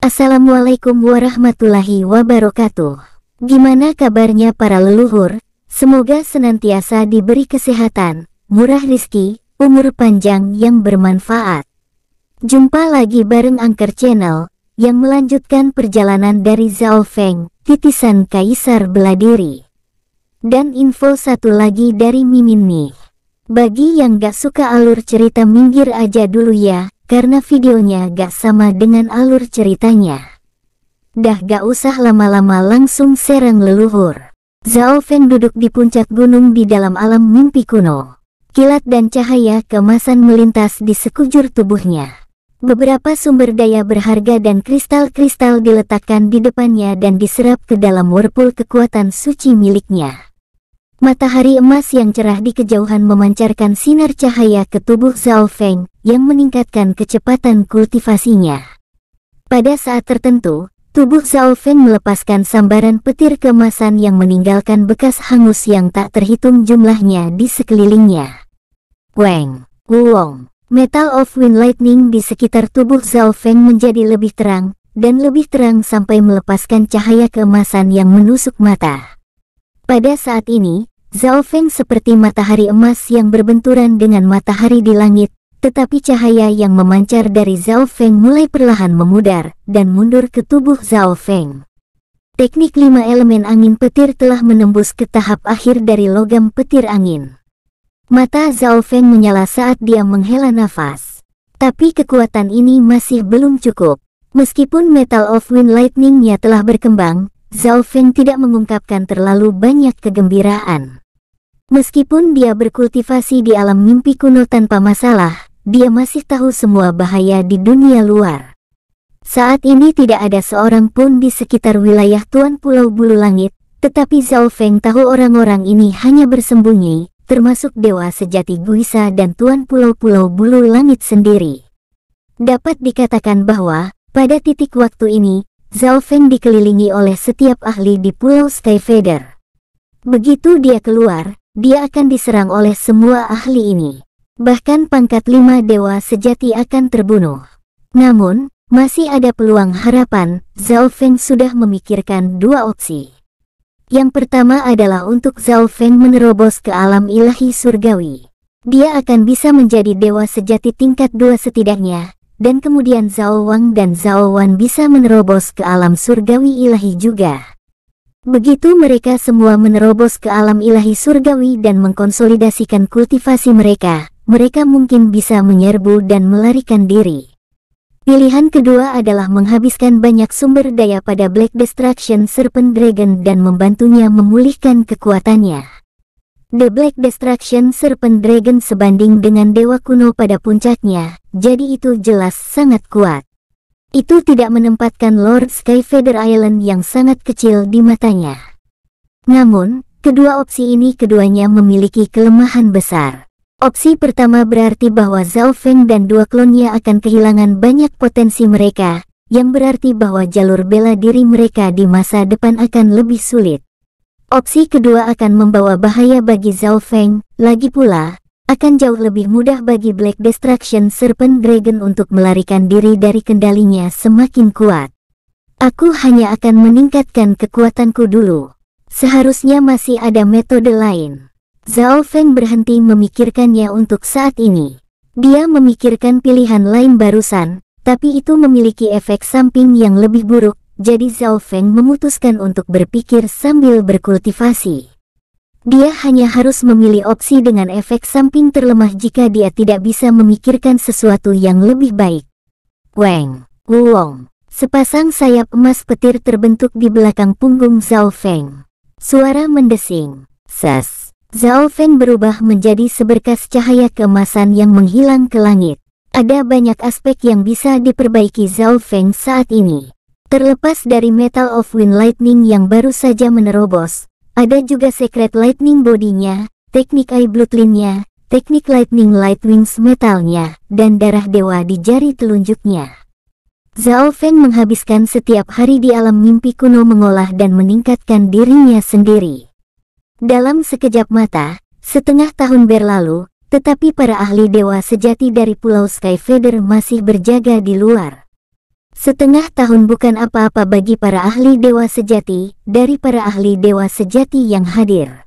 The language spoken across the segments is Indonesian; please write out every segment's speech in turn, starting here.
Assalamualaikum warahmatullahi wabarakatuh. Gimana kabarnya para leluhur? Semoga senantiasa diberi kesehatan, murah rizki, umur panjang yang bermanfaat. Jumpa lagi bareng Angker Channel, yang melanjutkan perjalanan dari Zhao Feng, titisan Kaisar Beladiri. Dan info satu lagi dari Mimin nih. Bagi yang gak suka alur cerita minggir aja dulu ya, karena videonya gak sama dengan alur ceritanya. Dah gak usah lama-lama langsung serang leluhur. Zhao Feng duduk di puncak gunung di dalam alam mimpi kuno. Kilat dan cahaya kemasan melintas di sekujur tubuhnya. Beberapa sumber daya berharga dan kristal-kristal diletakkan di depannya dan diserap ke dalam whirlpool kekuatan suci miliknya. Matahari emas yang cerah di kejauhan memancarkan sinar cahaya ke tubuh Zhao Feng yang meningkatkan kecepatan kultivasinya. Pada saat tertentu, tubuh Zhao Feng melepaskan sambaran petir kemasan yang meninggalkan bekas hangus yang tak terhitung jumlahnya di sekelilingnya. Weng, Wulong, metal of wind lightning di sekitar tubuh Zhao Feng menjadi lebih terang dan lebih terang sampai melepaskan cahaya kemasan yang menusuk mata. Pada saat ini, Zhao Feng seperti matahari emas yang berbenturan dengan matahari di langit, tetapi cahaya yang memancar dari Zhao Feng mulai perlahan memudar dan mundur ke tubuh Zhao Feng. Teknik lima elemen angin petir telah menembus ke tahap akhir dari logam petir angin. Mata Zhao Feng menyala saat dia menghela nafas. Tapi kekuatan ini masih belum cukup. Meskipun Metal of Wind Lightning-nya telah berkembang, Zhao Feng tidak mengungkapkan terlalu banyak kegembiraan. Meskipun dia berkultivasi di alam mimpi kuno tanpa masalah, dia masih tahu semua bahaya di dunia luar. Saat ini tidak ada seorang pun di sekitar wilayah Tuan Pulau Bulu Langit, tetapi Zhao Feng tahu orang-orang ini hanya bersembunyi, termasuk Dewa Sejati Guisa dan Tuan Pulau-Pulau Bulu Langit sendiri. Dapat dikatakan bahwa, pada titik waktu ini, Zalfen dikelilingi oleh setiap ahli di Pulau Skyfeder. Begitu dia keluar, dia akan diserang oleh semua ahli ini. Bahkan pangkat lima dewa sejati akan terbunuh. Namun, masih ada peluang harapan, Zhao Feng sudah memikirkan dua opsi. Yang pertama adalah untuk Zhao Feng menerobos ke alam ilahi surgawi. Dia akan bisa menjadi dewa sejati tingkat dua setidaknya, dan kemudian Zhao Wang dan Zhao Wan bisa menerobos ke alam surgawi ilahi juga. Begitu mereka semua menerobos ke alam ilahi surgawi dan mengkonsolidasikan kultivasi mereka, mereka mungkin bisa menyerbu dan melarikan diri. Pilihan kedua adalah menghabiskan banyak sumber daya pada Black Destruction Serpent Dragon dan membantunya memulihkan kekuatannya. The Black Destruction Serpent Dragon sebanding dengan dewa kuno pada puncaknya, jadi itu jelas sangat kuat. Itu tidak menempatkan Lord Sky Feather Island yang sangat kecil di matanya. Namun, kedua opsi ini keduanya memiliki kelemahan besar. Opsi pertama berarti bahwa Zhao Feng dan dua klonnya akan kehilangan banyak potensi mereka, yang berarti bahwa jalur bela diri mereka di masa depan akan lebih sulit. Opsi kedua akan membawa bahaya bagi Zhao Feng, lagi pula, akan jauh lebih mudah bagi Black Destruction Serpent Dragon untuk melarikan diri dari kendalinya semakin kuat. Aku hanya akan meningkatkan kekuatanku dulu. Seharusnya masih ada metode lain. Zhao Feng berhenti memikirkannya untuk saat ini. Dia memikirkan pilihan lain barusan, tapi itu memiliki efek samping yang lebih buruk, jadi Zhao Feng memutuskan untuk berpikir sambil berkultivasi. Dia hanya harus memilih opsi dengan efek samping terlemah jika dia tidak bisa memikirkan sesuatu yang lebih baik. Wang, Wulong, sepasang sayap emas petir terbentuk di belakang punggung Zhao Feng. Suara mendesing, ses. Zhao Feng berubah menjadi seberkas cahaya keemasan yang menghilang ke langit. Ada banyak aspek yang bisa diperbaiki Zhao Feng saat ini. Terlepas dari Metal of Wind Lightning yang baru saja menerobos, ada juga Secret Lightning bodinya, teknik Eye Bloodline-nya, teknik Lightning Light Wings metalnya, dan darah dewa di jari telunjuknya. Zhao Feng menghabiskan setiap hari di alam mimpi kuno mengolah dan meningkatkan dirinya sendiri. Dalam sekejap mata, setengah tahun berlalu, tetapi para ahli dewa sejati dari Pulau Sky Feather masih berjaga di luar. Setengah tahun bukan apa-apa bagi para ahli dewa sejati, dari para ahli dewa sejati yang hadir.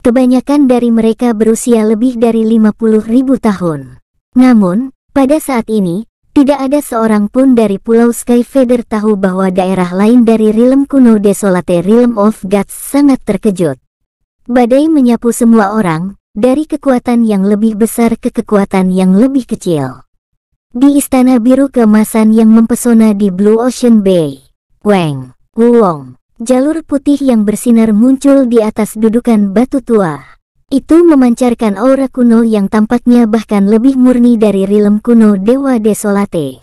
Kebanyakan dari mereka berusia lebih dari 50 ribu tahun. Namun, pada saat ini, tidak ada seorang pun dari Pulau Feather tahu bahwa daerah lain dari Rilem kuno Desolate Realm of Gods sangat terkejut. Badai menyapu semua orang, dari kekuatan yang lebih besar ke kekuatan yang lebih kecil. Di Istana Biru kemasan yang mempesona di Blue Ocean Bay, Wang, Wuong, jalur putih yang bersinar muncul di atas dudukan batu tua. Itu memancarkan aura kuno yang tampaknya bahkan lebih murni dari rilem kuno Dewa Desolate.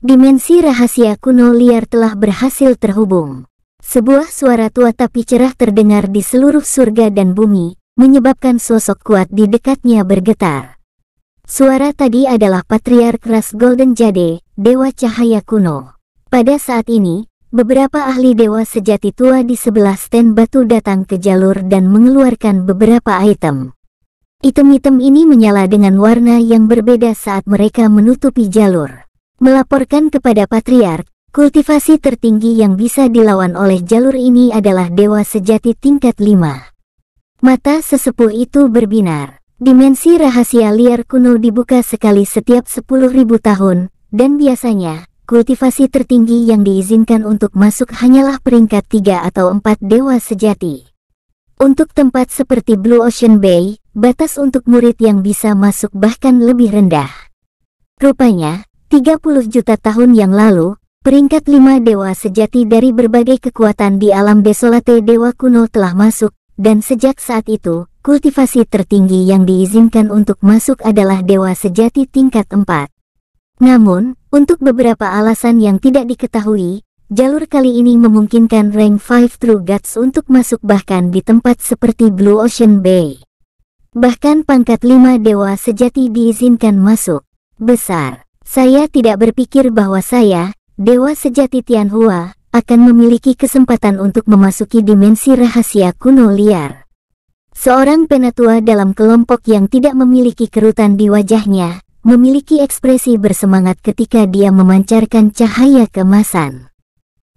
Dimensi rahasia kuno liar telah berhasil terhubung. Sebuah suara tua tapi cerah terdengar di seluruh surga dan bumi, menyebabkan sosok kuat di dekatnya bergetar. Suara tadi adalah Patriark Ras Golden Jade, Dewa Cahaya Kuno. Pada saat ini, beberapa ahli Dewa Sejati Tua di sebelah stand batu datang ke jalur dan mengeluarkan beberapa item. Item-item ini menyala dengan warna yang berbeda saat mereka menutupi jalur. Melaporkan kepada Patriark, kultivasi tertinggi yang bisa dilawan oleh jalur ini adalah Dewa Sejati tingkat 5. Mata sesepuh itu berbinar. Dimensi rahasia liar kuno dibuka sekali setiap 10.000 tahun, dan biasanya, kultivasi tertinggi yang diizinkan untuk masuk hanyalah peringkat 3 atau 4 dewa sejati. Untuk tempat seperti Blue Ocean Bay, batas untuk murid yang bisa masuk bahkan lebih rendah. Rupanya, 30 juta tahun yang lalu, peringkat 5 dewa sejati dari berbagai kekuatan di alam desolate dewa kuno telah masuk, dan sejak saat itu, Kultivasi tertinggi yang diizinkan untuk masuk adalah dewa sejati tingkat 4. Namun, untuk beberapa alasan yang tidak diketahui, Jalur kali ini memungkinkan rank 5 True Gods untuk masuk bahkan di tempat seperti Blue Ocean Bay. Bahkan pangkat 5 Dewa Sejati diizinkan masuk. Besar. Saya tidak berpikir bahwa saya, Dewa Sejati Tianhua, akan memiliki kesempatan untuk memasuki dimensi rahasia kuno liar. Seorang penatua dalam kelompok yang tidak memiliki kerutan di wajahnya, memiliki ekspresi bersemangat ketika dia memancarkan cahaya kemasan.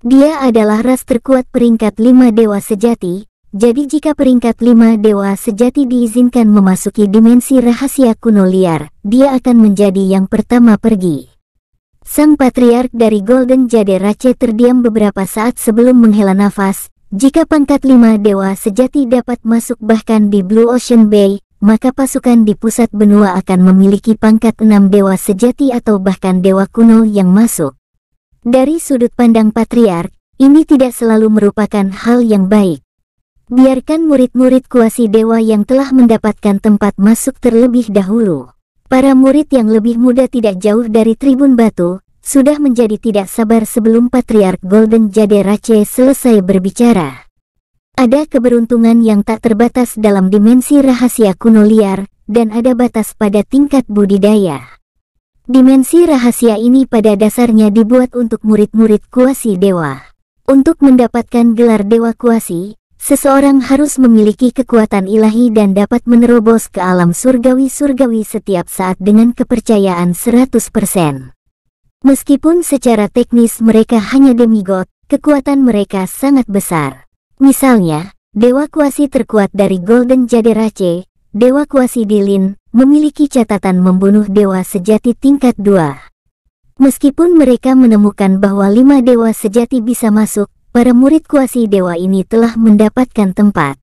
Dia adalah ras terkuat peringkat lima dewa sejati, jadi jika peringkat lima dewa sejati diizinkan memasuki dimensi rahasia kuno liar, dia akan menjadi yang pertama pergi. Sang patriark dari Golden Jade Rache terdiam beberapa saat sebelum menghela nafas, jika pangkat 5 dewa sejati dapat masuk bahkan di Blue Ocean Bay, maka pasukan di pusat benua akan memiliki pangkat 6 dewa sejati atau bahkan dewa kuno yang masuk. Dari sudut pandang patriark, ini tidak selalu merupakan hal yang baik. Biarkan murid-murid kuasi dewa yang telah mendapatkan tempat masuk terlebih dahulu. Para murid yang lebih muda tidak jauh dari tribun batu, sudah menjadi tidak sabar sebelum Patriark Golden Jade Rache selesai berbicara. Ada keberuntungan yang tak terbatas dalam dimensi rahasia kuno liar, dan ada batas pada tingkat budidaya. Dimensi rahasia ini pada dasarnya dibuat untuk murid-murid kuasi dewa. Untuk mendapatkan gelar dewa kuasi, seseorang harus memiliki kekuatan ilahi dan dapat menerobos ke alam surgawi-surgawi setiap saat dengan kepercayaan 100%. Meskipun secara teknis mereka hanya demigod, kekuatan mereka sangat besar. Misalnya, Dewa Kuasi terkuat dari Golden Jade Jaderace, Dewa Kuasi Dilin, memiliki catatan membunuh Dewa Sejati tingkat 2. Meskipun mereka menemukan bahwa lima Dewa Sejati bisa masuk, para murid Kuasi Dewa ini telah mendapatkan tempat.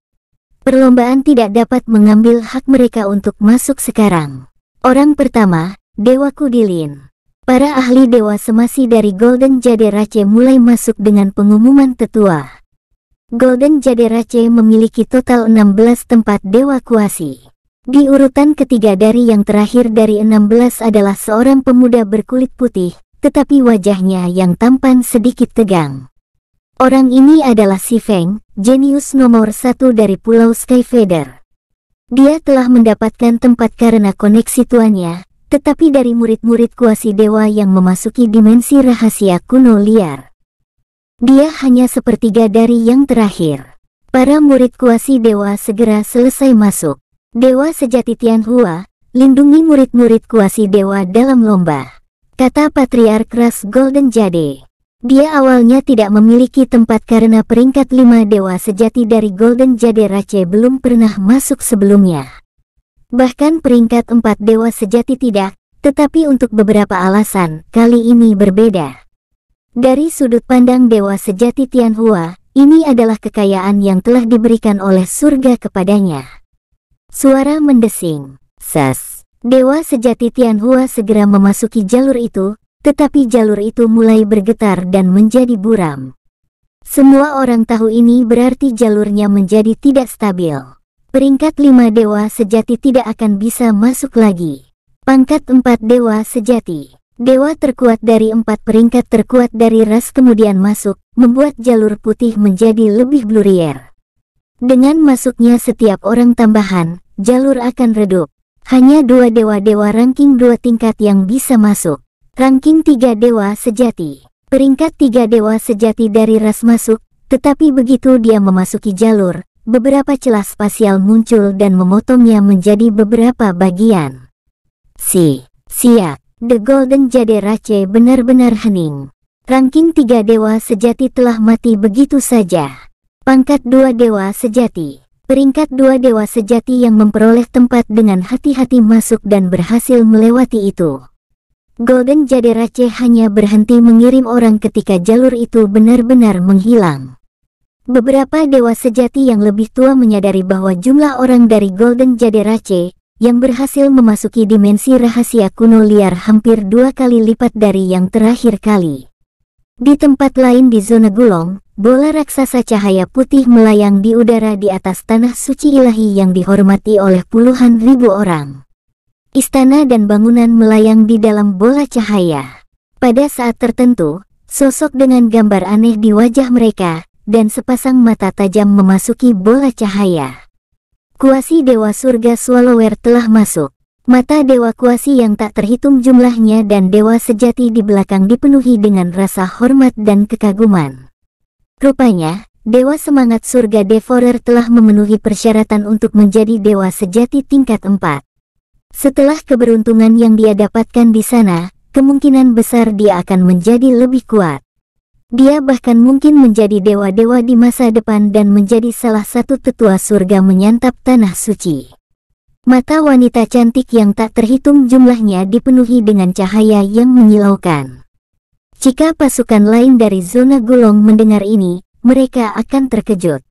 Perlombaan tidak dapat mengambil hak mereka untuk masuk sekarang. Orang pertama, Dewa Kudilin. Para ahli Dewa Semasi dari Golden Jade Jaderace mulai masuk dengan pengumuman tetua. Golden Jade Jaderace memiliki total 16 tempat Dewa Kuasi. Di urutan ketiga dari yang terakhir dari 16 adalah seorang pemuda berkulit putih, tetapi wajahnya yang tampan sedikit tegang. Orang ini adalah Si Feng, jenius nomor satu dari Pulau Skyfeder. Dia telah mendapatkan tempat karena koneksi tuannya, tetapi dari murid-murid kuasi dewa yang memasuki dimensi rahasia kuno liar. Dia hanya sepertiga dari yang terakhir. Para murid kuasi dewa segera selesai masuk. Dewa sejati Tianhua, lindungi murid-murid kuasi dewa dalam lomba. Kata Patriark Ras Golden Jade. Dia awalnya tidak memiliki tempat karena peringkat lima dewa sejati dari Golden Jade Race belum pernah masuk sebelumnya. Bahkan peringkat empat dewa sejati tidak, tetapi untuk beberapa alasan, kali ini berbeda. Dari sudut pandang dewa sejati Tianhua, ini adalah kekayaan yang telah diberikan oleh surga kepadanya. Suara mendesing, sas. Dewa sejati Tianhua segera memasuki jalur itu, tetapi jalur itu mulai bergetar dan menjadi buram. Semua orang tahu ini berarti jalurnya menjadi tidak stabil. Peringkat 5 dewa sejati tidak akan bisa masuk lagi. Pangkat 4 dewa sejati. Dewa terkuat dari empat peringkat terkuat dari ras kemudian masuk, membuat jalur putih menjadi lebih blurier. Dengan masuknya setiap orang tambahan, jalur akan redup. Hanya dua dewa-dewa ranking dua tingkat yang bisa masuk. Ranking tiga dewa sejati. Peringkat tiga dewa sejati dari ras masuk, tetapi begitu dia memasuki jalur, beberapa celah spasial muncul dan memotongnya menjadi beberapa bagian. Si, siak, The Golden Jade Rache benar-benar hening. Ranking tiga dewa sejati telah mati begitu saja. Pangkat dua dewa sejati. Peringkat dua dewa sejati yang memperoleh tempat dengan hati-hati masuk dan berhasil melewati itu. Golden Jade Rache hanya berhenti mengirim orang ketika jalur itu benar-benar menghilang. Beberapa dewa sejati yang lebih tua menyadari bahwa jumlah orang dari Golden Jade Jaderace yang berhasil memasuki dimensi rahasia kuno liar hampir dua kali lipat dari yang terakhir kali. Di tempat lain di zona gulong, bola raksasa cahaya putih melayang di udara di atas tanah suci ilahi yang dihormati oleh puluhan ribu orang. Istana dan bangunan melayang di dalam bola cahaya. Pada saat tertentu, sosok dengan gambar aneh di wajah mereka dan sepasang mata tajam memasuki bola cahaya. Kuasi Dewa Surga Swallower telah masuk. Mata Dewa Kuasi yang tak terhitung jumlahnya dan Dewa Sejati di belakang dipenuhi dengan rasa hormat dan kekaguman. Rupanya, Dewa Semangat Surga Devorer telah memenuhi persyaratan untuk menjadi Dewa Sejati tingkat 4. Setelah keberuntungan yang dia dapatkan di sana, kemungkinan besar dia akan menjadi lebih kuat. Dia bahkan mungkin menjadi dewa-dewa di masa depan dan menjadi salah satu tetua surga menyantap tanah suci. Mata wanita cantik yang tak terhitung jumlahnya dipenuhi dengan cahaya yang menyilaukan. Jika pasukan lain dari zona gulung mendengar ini, mereka akan terkejut.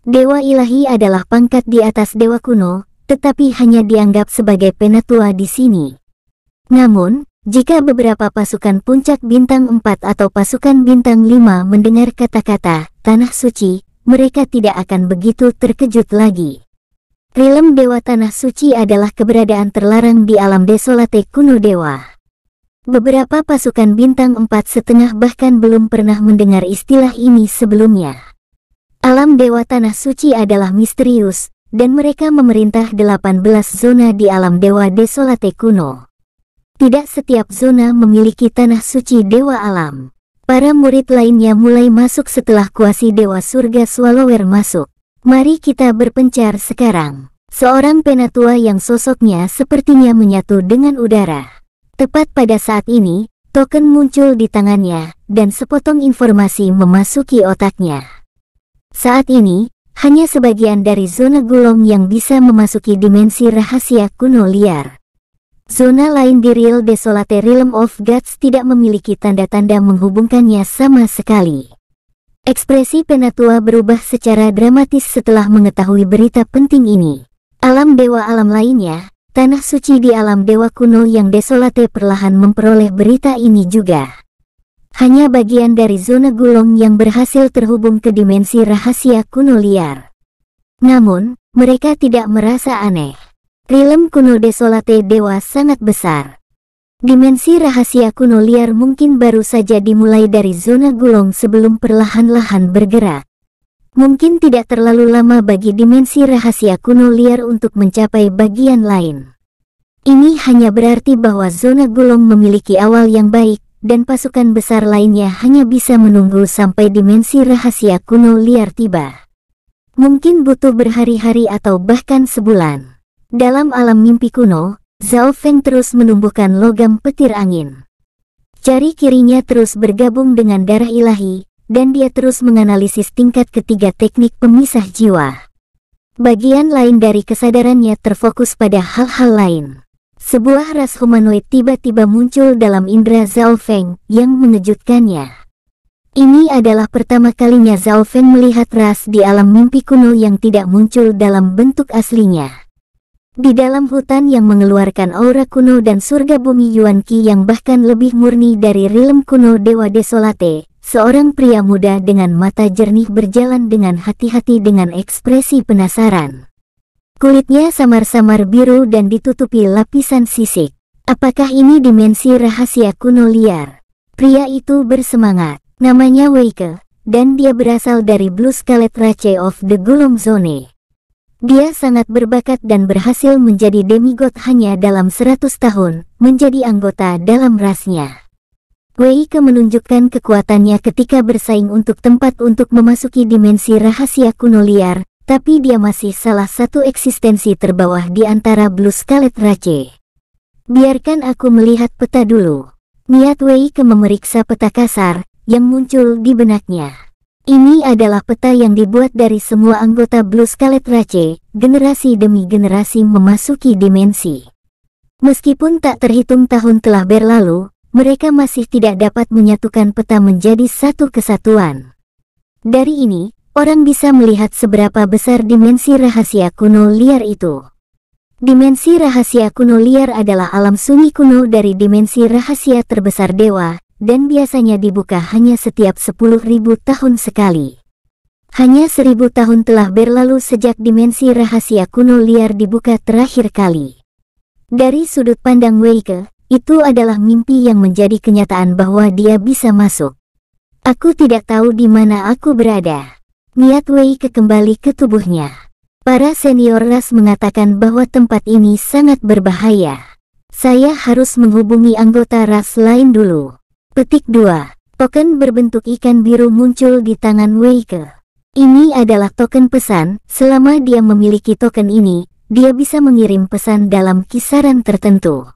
Dewa ilahi adalah pangkat di atas dewa kuno, tetapi hanya dianggap sebagai penatua di sini. Namun, jika beberapa pasukan puncak bintang 4 atau pasukan bintang 5 mendengar kata-kata Tanah Suci, mereka tidak akan begitu terkejut lagi. Realm Dewa Tanah Suci adalah keberadaan terlarang di alam desolate kuno dewa. Beberapa pasukan bintang empat setengah bahkan belum pernah mendengar istilah ini sebelumnya. Alam Dewa Tanah Suci adalah misterius, dan mereka memerintah 18 zona di alam Dewa Desolate kuno. Tidak setiap zona memiliki tanah suci Dewa Alam. Para murid lainnya mulai masuk setelah kuasi Dewa Surga Swallower masuk. Mari kita berpencar sekarang. Seorang penatua yang sosoknya sepertinya menyatu dengan udara. Tepat pada saat ini, token muncul di tangannya, dan sepotong informasi memasuki otaknya. Saat ini, hanya sebagian dari zona gulung yang bisa memasuki dimensi rahasia kuno liar. Zona lain di Real Desolate Realm of Gods tidak memiliki tanda-tanda menghubungkannya sama sekali. Ekspresi Penatua berubah secara dramatis setelah mengetahui berita penting ini. Alam dewa alam lainnya, tanah suci di alam dewa kuno yang desolate perlahan memperoleh berita ini juga. Hanya bagian dari zona gulung yang berhasil terhubung ke dimensi rahasia kuno liar. Namun, mereka tidak merasa aneh. Rilem kuno desolate dewa sangat besar. Dimensi rahasia kuno liar mungkin baru saja dimulai dari zona gulung sebelum perlahan-lahan bergerak. Mungkin tidak terlalu lama bagi dimensi rahasia kuno liar untuk mencapai bagian lain. Ini hanya berarti bahwa zona gulung memiliki awal yang baik, dan pasukan besar lainnya hanya bisa menunggu sampai dimensi rahasia kuno liar tiba. Mungkin butuh berhari-hari atau bahkan sebulan. Dalam alam mimpi kuno, Zhao Feng terus menumbuhkan logam petir angin. Jari kirinya terus bergabung dengan darah ilahi, dan dia terus menganalisis tingkat ketiga teknik pemisah jiwa. Bagian lain dari kesadarannya terfokus pada hal-hal lain. Sebuah ras humanoid tiba-tiba muncul dalam indera Zhao Feng yang mengejutkannya. Ini adalah pertama kalinya Zhao Feng melihat ras di alam mimpi kuno yang tidak muncul dalam bentuk aslinya. Di dalam hutan yang mengeluarkan aura kuno dan surga bumi Yuan Qi yang bahkan lebih murni dari rilem kuno Dewa Desolate, seorang pria muda dengan mata jernih berjalan dengan hati-hati dengan ekspresi penasaran. Kulitnya samar-samar biru dan ditutupi lapisan sisik. Apakah ini dimensi rahasia kuno liar? Pria itu bersemangat. Namanya Weike, dan dia berasal dari Blue Scarlet Rache of the Gulong Zone. Dia sangat berbakat dan berhasil menjadi demigod hanya dalam 100 tahun, menjadi anggota dalam rasnya. Wei Ke menunjukkan kekuatannya ketika bersaing untuk tempat untuk memasuki dimensi rahasia kuno liar, tapi dia masih salah satu eksistensi terbawah di antara Blue Scarlet Rache. Biarkan aku melihat peta dulu. Niat Wei Ke memeriksa peta kasar yang muncul di benaknya. Ini adalah peta yang dibuat dari semua anggota Blue Scarlet Race, generasi demi generasi memasuki dimensi. Meskipun tak terhitung tahun telah berlalu, mereka masih tidak dapat menyatukan peta menjadi satu kesatuan. Dari ini, orang bisa melihat seberapa besar dimensi rahasia kuno liar itu. Dimensi rahasia kuno liar adalah alam sunyi kuno dari dimensi rahasia terbesar dewa, dan biasanya dibuka hanya setiap 10.000 tahun sekali. Hanya seribu tahun telah berlalu sejak dimensi rahasia kuno liar dibuka terakhir kali. Dari sudut pandang Weike, itu adalah mimpi yang menjadi kenyataan bahwa dia bisa masuk. Aku tidak tahu di mana aku berada. Niat Wei Ke kembali ke tubuhnya. Para senior ras mengatakan bahwa tempat ini sangat berbahaya. Saya harus menghubungi anggota ras lain dulu. Petik 2. Token berbentuk ikan biru muncul di tangan Weike. Ini adalah token pesan, selama dia memiliki token ini, dia bisa mengirim pesan dalam kisaran tertentu.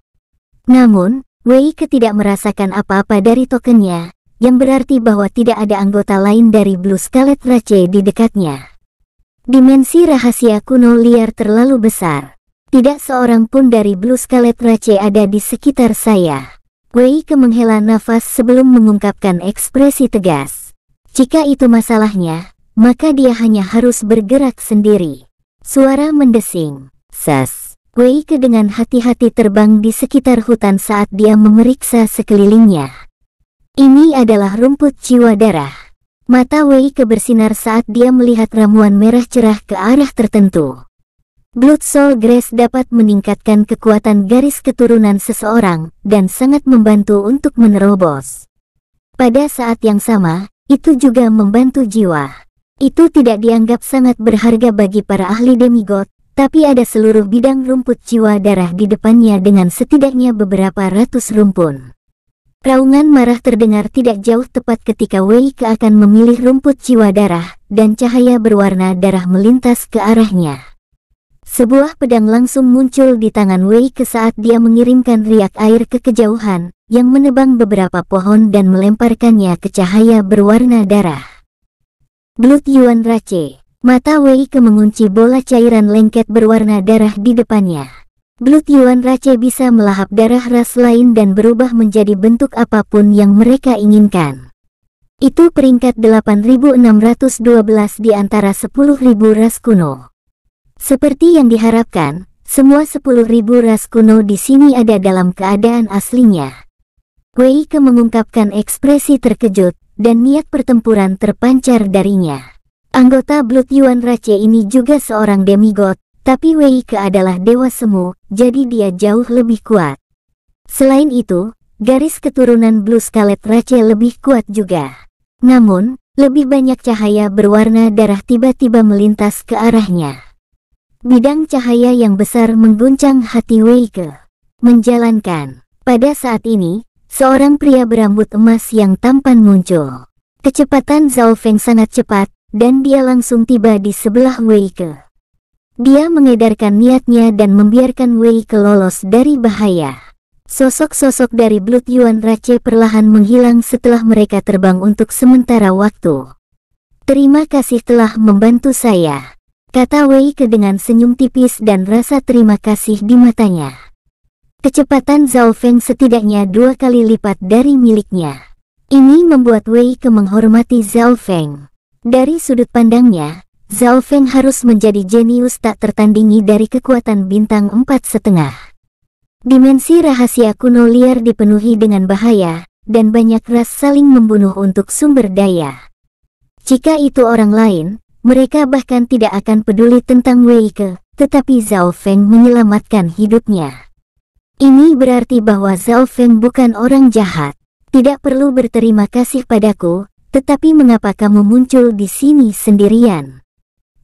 Namun, Weike tidak merasakan apa-apa dari tokennya, yang berarti bahwa tidak ada anggota lain dari Blue Scarlet Rache di dekatnya. Dimensi rahasia kuno liar terlalu besar. Tidak seorang pun dari Blue Scarlet Rache ada di sekitar saya. Wei Ke menghela nafas sebelum mengungkapkan ekspresi tegas. Jika itu masalahnya, maka dia hanya harus bergerak sendiri. Suara mendesing. Sas. Wei Ke dengan hati-hati terbang di sekitar hutan saat dia memeriksa sekelilingnya. Ini adalah rumput jiwa darah. Mata Wei Ke bersinar saat dia melihat ramuan merah cerah ke arah tertentu. Blood Soul Grace dapat meningkatkan kekuatan garis keturunan seseorang dan sangat membantu untuk menerobos. Pada saat yang sama, itu juga membantu jiwa. Itu tidak dianggap sangat berharga bagi para ahli demigod, tapi ada seluruh bidang rumput jiwa darah di depannya dengan setidaknya beberapa ratus rumpun. Raungan marah terdengar tidak jauh tepat ketika Wei Ke akan memilih rumput jiwa darah, dan cahaya berwarna darah melintas ke arahnya. Sebuah pedang langsung muncul di tangan Wei ke saat dia mengirimkan riak air ke kejauhan, yang menebang beberapa pohon dan melemparkannya ke cahaya berwarna darah. Blut Yuan Rache mata Wei ke mengunci bola cairan lengket berwarna darah di depannya. Blut Yuan Rache bisa melahap darah ras lain dan berubah menjadi bentuk apapun yang mereka inginkan. Itu peringkat 8612 di antara 10.000 ras kuno. Seperti yang diharapkan, semua ribu ras kuno di sini ada dalam keadaan aslinya. Wei Ke mengungkapkan ekspresi terkejut, dan niat pertempuran terpancar darinya. Anggota Blood Yuan Rache ini juga seorang demigod, tapi Wei Ke adalah dewa semu, jadi dia jauh lebih kuat. Selain itu, garis keturunan Blue Scarlet Rache lebih kuat juga. Namun, lebih banyak cahaya berwarna darah tiba-tiba melintas ke arahnya. Bidang cahaya yang besar mengguncang hati Weike. Menjalankan. Pada saat ini, seorang pria berambut emas yang tampan muncul. Kecepatan Zhao Feng sangat cepat, dan dia langsung tiba di sebelah Weike. Dia mengedarkan niatnya dan membiarkan Weike lolos dari bahaya. Sosok-sosok dari Blood Yuan Rache perlahan menghilang setelah mereka terbang untuk sementara waktu. Terima kasih telah membantu saya kata Wei Ke dengan senyum tipis dan rasa terima kasih di matanya. Kecepatan Zhao Feng setidaknya dua kali lipat dari miliknya. Ini membuat Wei Ke menghormati Zhao Feng. Dari sudut pandangnya, Zhao Feng harus menjadi jenius tak tertandingi dari kekuatan bintang empat setengah. Dimensi rahasia kuno liar dipenuhi dengan bahaya, dan banyak ras saling membunuh untuk sumber daya. Jika itu orang lain, mereka bahkan tidak akan peduli tentang Wei Ke, tetapi Zhao Feng menyelamatkan hidupnya. Ini berarti bahwa Zhao Feng bukan orang jahat. Tidak perlu berterima kasih padaku, tetapi mengapa kamu muncul di sini sendirian?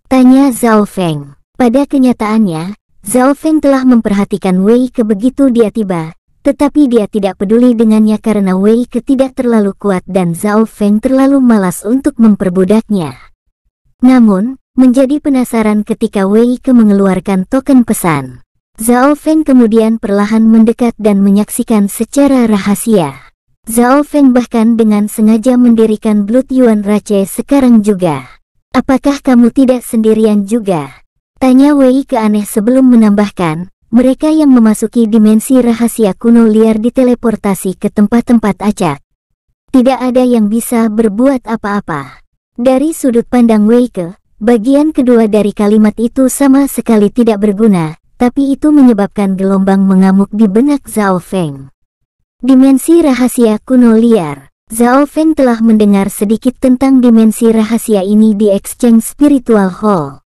Tanya Zhao Feng. Pada kenyataannya, Zhao Feng telah memperhatikan Wei Ke begitu dia tiba, tetapi dia tidak peduli dengannya karena Wei ke tidak terlalu kuat dan Zhao Feng terlalu malas untuk memperbudaknya. Namun, menjadi penasaran ketika Wei Ke mengeluarkan token pesan. Zhao Feng kemudian perlahan mendekat dan menyaksikan secara rahasia. Zhao Feng bahkan dengan sengaja mendirikan Blood Yuan Rache sekarang juga. Apakah kamu tidak sendirian juga? Tanya Wei ke aneh sebelum menambahkan, mereka yang memasuki dimensi rahasia kuno liar diteleportasi ke tempat-tempat acak. Tidak ada yang bisa berbuat apa-apa. Dari sudut pandang Weike, bagian kedua dari kalimat itu sama sekali tidak berguna, tapi itu menyebabkan gelombang mengamuk di benak Zhao Feng. Dimensi rahasia kuno liar Zhao Feng telah mendengar sedikit tentang dimensi rahasia ini di Exchange Spiritual Hall.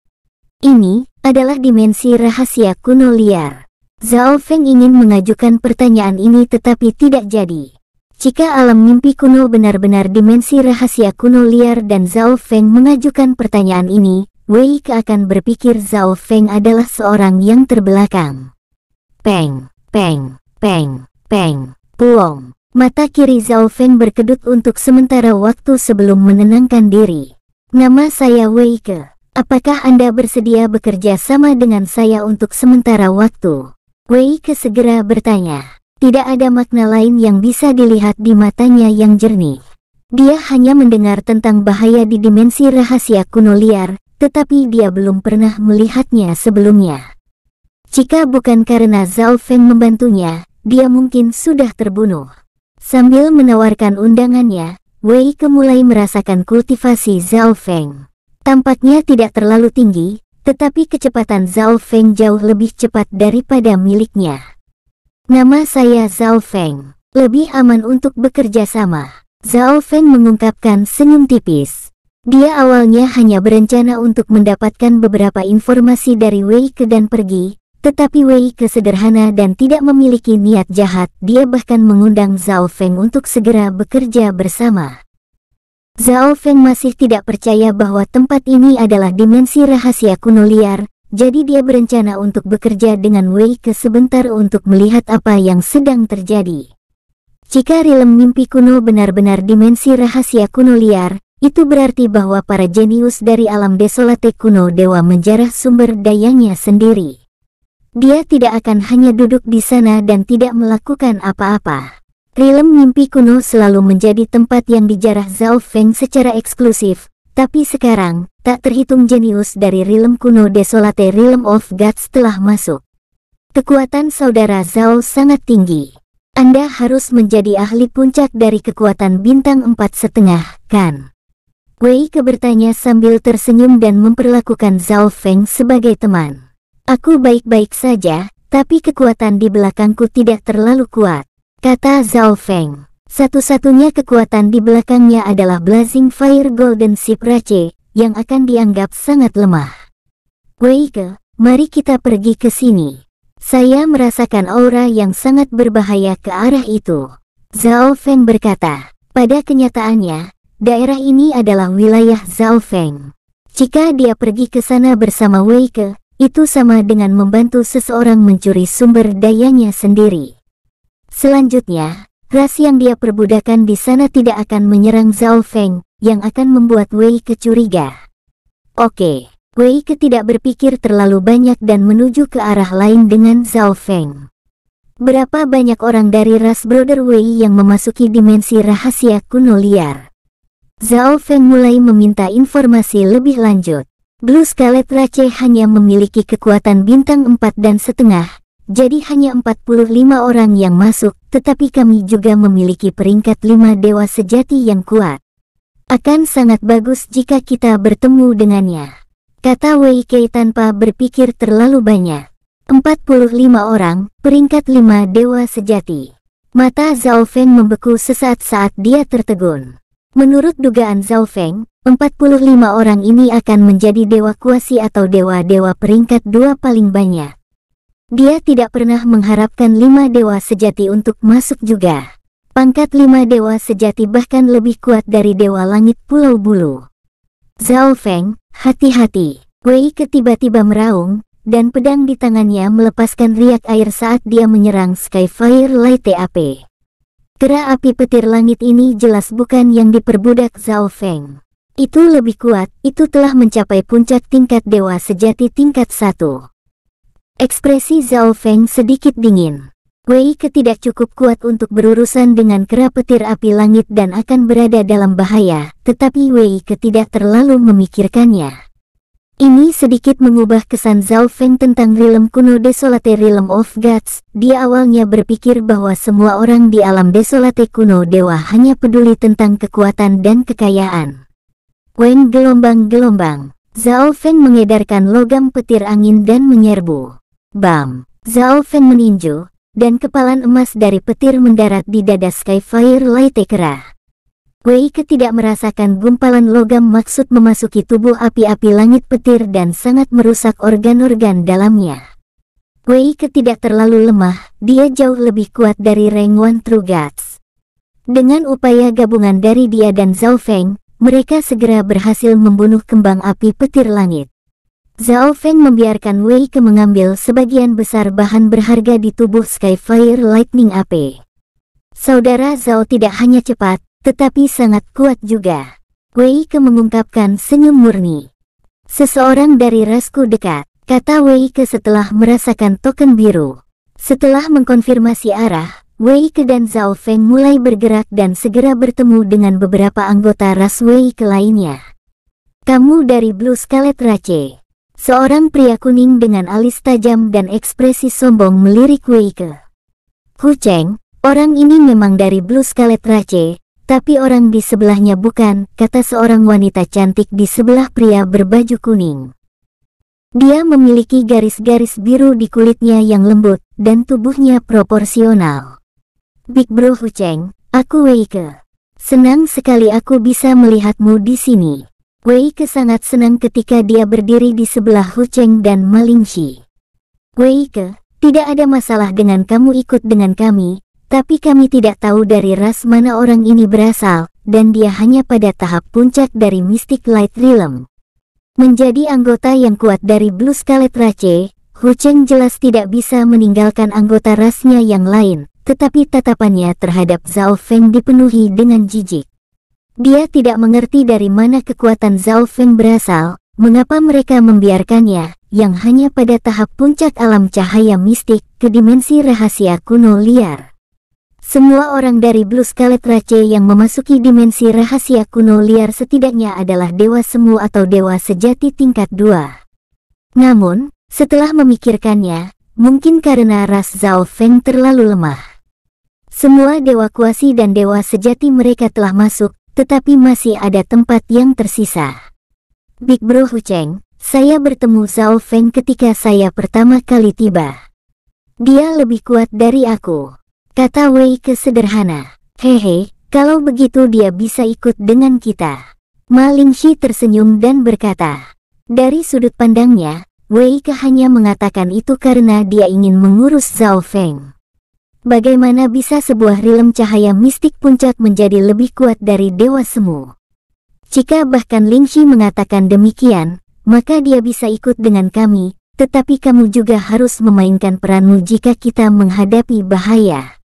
Ini adalah dimensi rahasia kuno liar. Zhao Feng ingin mengajukan pertanyaan ini tetapi tidak jadi. Jika alam mimpi kuno benar-benar dimensi rahasia kuno liar dan Zhao Feng mengajukan pertanyaan ini, Wei Ke akan berpikir Zhao Feng adalah seorang yang terbelakang. Peng, peng, peng, peng, puong. Mata kiri Zhao Feng berkedut untuk sementara waktu sebelum menenangkan diri. Nama saya Wei Ke. Apakah Anda bersedia bekerja sama dengan saya untuk sementara waktu? Wei Ke segera bertanya. Tidak ada makna lain yang bisa dilihat di matanya yang jernih. Dia hanya mendengar tentang bahaya di dimensi rahasia kuno liar, tetapi dia belum pernah melihatnya sebelumnya. Jika bukan karena Zhao Feng membantunya, dia mungkin sudah terbunuh. Sambil menawarkan undangannya, Wei mulai merasakan kultivasi Zhao Feng. Tampaknya tidak terlalu tinggi, tetapi kecepatan Zhao Feng jauh lebih cepat daripada miliknya. Nama saya Zhao Feng. Lebih aman untuk bekerja sama. Zhao Feng mengungkapkan senyum tipis. Dia awalnya hanya berencana untuk mendapatkan beberapa informasi dari Wei Ke dan pergi, tetapi Wei Ke sederhana dan tidak memiliki niat jahat, dia bahkan mengundang Zhao Feng untuk segera bekerja bersama. Zhao Feng masih tidak percaya bahwa tempat ini adalah dimensi rahasia kuno liar, jadi dia berencana untuk bekerja dengan Wei ke sebentar untuk melihat apa yang sedang terjadi. Jika realm mimpi kuno benar-benar dimensi rahasia kuno liar, itu berarti bahwa para jenius dari alam desolate kuno dewa menjarah sumber dayanya sendiri. Dia tidak akan hanya duduk di sana dan tidak melakukan apa-apa. Realm mimpi kuno selalu menjadi tempat yang dijarah Zhao Feng secara eksklusif, tapi sekarang, tak terhitung jenius dari realm kuno Desolate Realm of Gods telah masuk. Kekuatan saudara Zhao sangat tinggi. Anda harus menjadi ahli puncak dari kekuatan bintang empat setengah, kan? Wei kebertanya sambil tersenyum dan memperlakukan Zhao Feng sebagai teman. Aku baik-baik saja, tapi kekuatan di belakangku tidak terlalu kuat, kata Zhao Feng. Satu-satunya kekuatan di belakangnya adalah Blazing Fire Golden Siprace, yang akan dianggap sangat lemah. Weike, mari kita pergi ke sini. Saya merasakan aura yang sangat berbahaya ke arah itu. Zhao Feng berkata, pada kenyataannya, daerah ini adalah wilayah Zhao Feng. Jika dia pergi ke sana bersama Weike, itu sama dengan membantu seseorang mencuri sumber dayanya sendiri. Selanjutnya, Ras yang dia perbudakan di sana tidak akan menyerang Zhao Feng, yang akan membuat Wei kecuriga. Oke, Wei ke tidak berpikir terlalu banyak dan menuju ke arah lain dengan Zhao Feng. Berapa banyak orang dari ras Brother Wei yang memasuki dimensi rahasia kuno liar? Zhao Feng mulai meminta informasi lebih lanjut. Blue Scarlet Rache hanya memiliki kekuatan bintang 4 dan setengah, jadi hanya 45 orang yang masuk, tetapi kami juga memiliki peringkat 5 dewa sejati yang kuat. Akan sangat bagus jika kita bertemu dengannya. Kata Wei Kei tanpa berpikir terlalu banyak. 45 orang, peringkat 5 dewa sejati. Mata Zhao Feng membeku sesaat saat dia tertegun. Menurut dugaan Zhao Feng, 45 orang ini akan menjadi dewa kuasi atau dewa-dewa peringkat dua paling banyak. Dia tidak pernah mengharapkan lima dewa sejati untuk masuk juga. Pangkat lima dewa sejati bahkan lebih kuat dari dewa langit Pulau Bulu. Zhao Feng, hati-hati. Wei ketiba-tiba meraung, dan pedang di tangannya melepaskan riak air saat dia menyerang Skyfire Light TAP. Kera api petir langit ini jelas bukan yang diperbudak Zhao Feng. Itu lebih kuat, itu telah mencapai puncak tingkat dewa sejati tingkat satu. Ekspresi Zhao Feng sedikit dingin. Wei ketidak cukup kuat untuk berurusan dengan kera petir api langit dan akan berada dalam bahaya, tetapi Wei ketidak terlalu memikirkannya. Ini sedikit mengubah kesan Zhao Feng tentang realm kuno Desolate Realm of Gods. Dia awalnya berpikir bahwa semua orang di alam Desolate kuno dewa hanya peduli tentang kekuatan dan kekayaan. Wen gelombang-gelombang, Zhao Feng mengedarkan logam petir angin dan menyerbu. Bam! Zhao Fen meninju, dan kepalan emas dari petir mendarat di dada Skyfire Lightekera. Wei ketidak merasakan gumpalan logam maksud memasuki tubuh api-api langit petir dan sangat merusak organ-organ dalamnya. Wei ketidak terlalu lemah, dia jauh lebih kuat dari True Trugats. Dengan upaya gabungan dari dia dan Zhao Feng, mereka segera berhasil membunuh kembang api petir langit. Zhao Feng membiarkan Wei Ke mengambil sebagian besar bahan berharga di tubuh Skyfire Lightning AP. Saudara Zhao tidak hanya cepat, tetapi sangat kuat juga. Wei Ke mengungkapkan senyum murni. Seseorang dari rasku dekat, kata Wei Ke setelah merasakan token biru. Setelah mengkonfirmasi arah, Wei Ke dan Zhao Feng mulai bergerak dan segera bertemu dengan beberapa anggota ras Wei Ke lainnya. Kamu dari Blue Scarlet Rache. Seorang pria kuning dengan alis tajam dan ekspresi sombong melirik Weike. Kuceng, orang ini memang dari Blue Scarlet Race, tapi orang di sebelahnya bukan, kata seorang wanita cantik di sebelah pria berbaju kuning. Dia memiliki garis-garis biru di kulitnya yang lembut dan tubuhnya proporsional. Big Bro Cheng, aku Weike. Senang sekali aku bisa melihatmu di sini. Wei Ke sangat senang ketika dia berdiri di sebelah Hu Cheng dan Ma Wei Ke, tidak ada masalah dengan kamu ikut dengan kami, tapi kami tidak tahu dari ras mana orang ini berasal, dan dia hanya pada tahap puncak dari Mystic Light Realm. Menjadi anggota yang kuat dari Blue Scarlet Rache, Hu Cheng jelas tidak bisa meninggalkan anggota rasnya yang lain, tetapi tatapannya terhadap Zhao Feng dipenuhi dengan jijik. Dia tidak mengerti dari mana kekuatan Zhao Feng berasal, mengapa mereka membiarkannya, yang hanya pada tahap puncak alam cahaya mistik ke dimensi rahasia kuno liar. Semua orang dari Blue Scarlet Race yang memasuki dimensi rahasia kuno liar setidaknya adalah dewa semu atau dewa sejati tingkat dua. Namun, setelah memikirkannya, mungkin karena ras Zhao Feng terlalu lemah. Semua dewa kuasi dan dewa sejati mereka telah masuk, tetapi masih ada tempat yang tersisa. Big Bro Hu saya bertemu Zhao Feng ketika saya pertama kali tiba. Dia lebih kuat dari aku, kata Wei kesederhana. Hehe, kalau begitu dia bisa ikut dengan kita. Ma Lingxi tersenyum dan berkata, dari sudut pandangnya, Wei Ke hanya mengatakan itu karena dia ingin mengurus Zhao Feng. Bagaimana bisa sebuah rilem cahaya mistik puncak menjadi lebih kuat dari Dewa Semu? Jika bahkan Ling Lingxi mengatakan demikian, maka dia bisa ikut dengan kami, tetapi kamu juga harus memainkan peranmu jika kita menghadapi bahaya.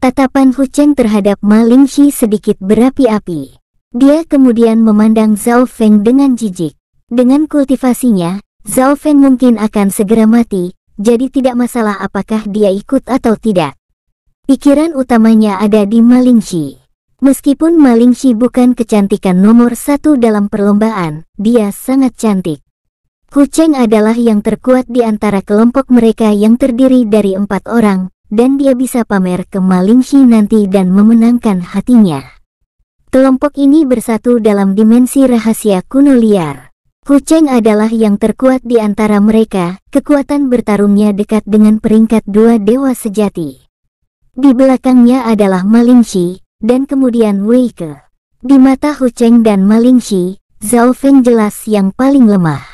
Tatapan Hu Cheng terhadap Ma Ling Lingxi sedikit berapi-api. Dia kemudian memandang Zhao Feng dengan jijik. Dengan kultivasinya, Zhao Feng mungkin akan segera mati, jadi tidak masalah apakah dia ikut atau tidak. Pikiran utamanya ada di Malingshi. Meskipun Malingshi bukan kecantikan nomor satu dalam perlombaan, dia sangat cantik. Kucing adalah yang terkuat di antara kelompok mereka yang terdiri dari empat orang, dan dia bisa pamer ke Malingshi nanti dan memenangkan hatinya. Kelompok ini bersatu dalam dimensi rahasia kuno liar. Kucing adalah yang terkuat di antara mereka, kekuatan bertarungnya dekat dengan peringkat dua dewa sejati. Di belakangnya adalah Malingxi, dan kemudian Weike. Di mata Hu Cheng dan Malingxi, Zhao Feng jelas yang paling lemah.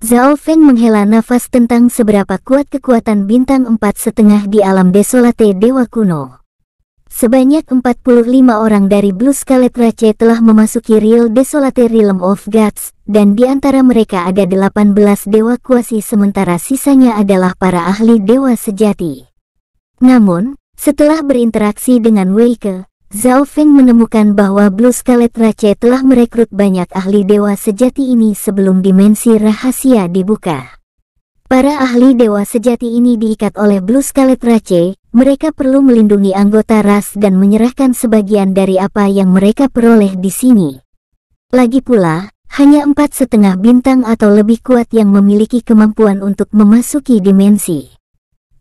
Zhao Feng menghela nafas tentang seberapa kuat kekuatan bintang empat setengah di alam desolate dewa kuno. Sebanyak 45 orang dari Blue Scarlet Race telah memasuki Real Desolate Realm of Gods, dan di antara mereka ada 18 dewa kuasi sementara sisanya adalah para ahli dewa sejati. Namun, setelah berinteraksi dengan Weike, Zhao Feng menemukan bahwa Blue Scarlet Rache telah merekrut banyak ahli dewa sejati ini sebelum dimensi rahasia dibuka. Para ahli dewa sejati ini diikat oleh Blue Scarlet Rache, mereka perlu melindungi anggota ras dan menyerahkan sebagian dari apa yang mereka peroleh di sini. Lagi pula, hanya empat setengah bintang atau lebih kuat yang memiliki kemampuan untuk memasuki dimensi.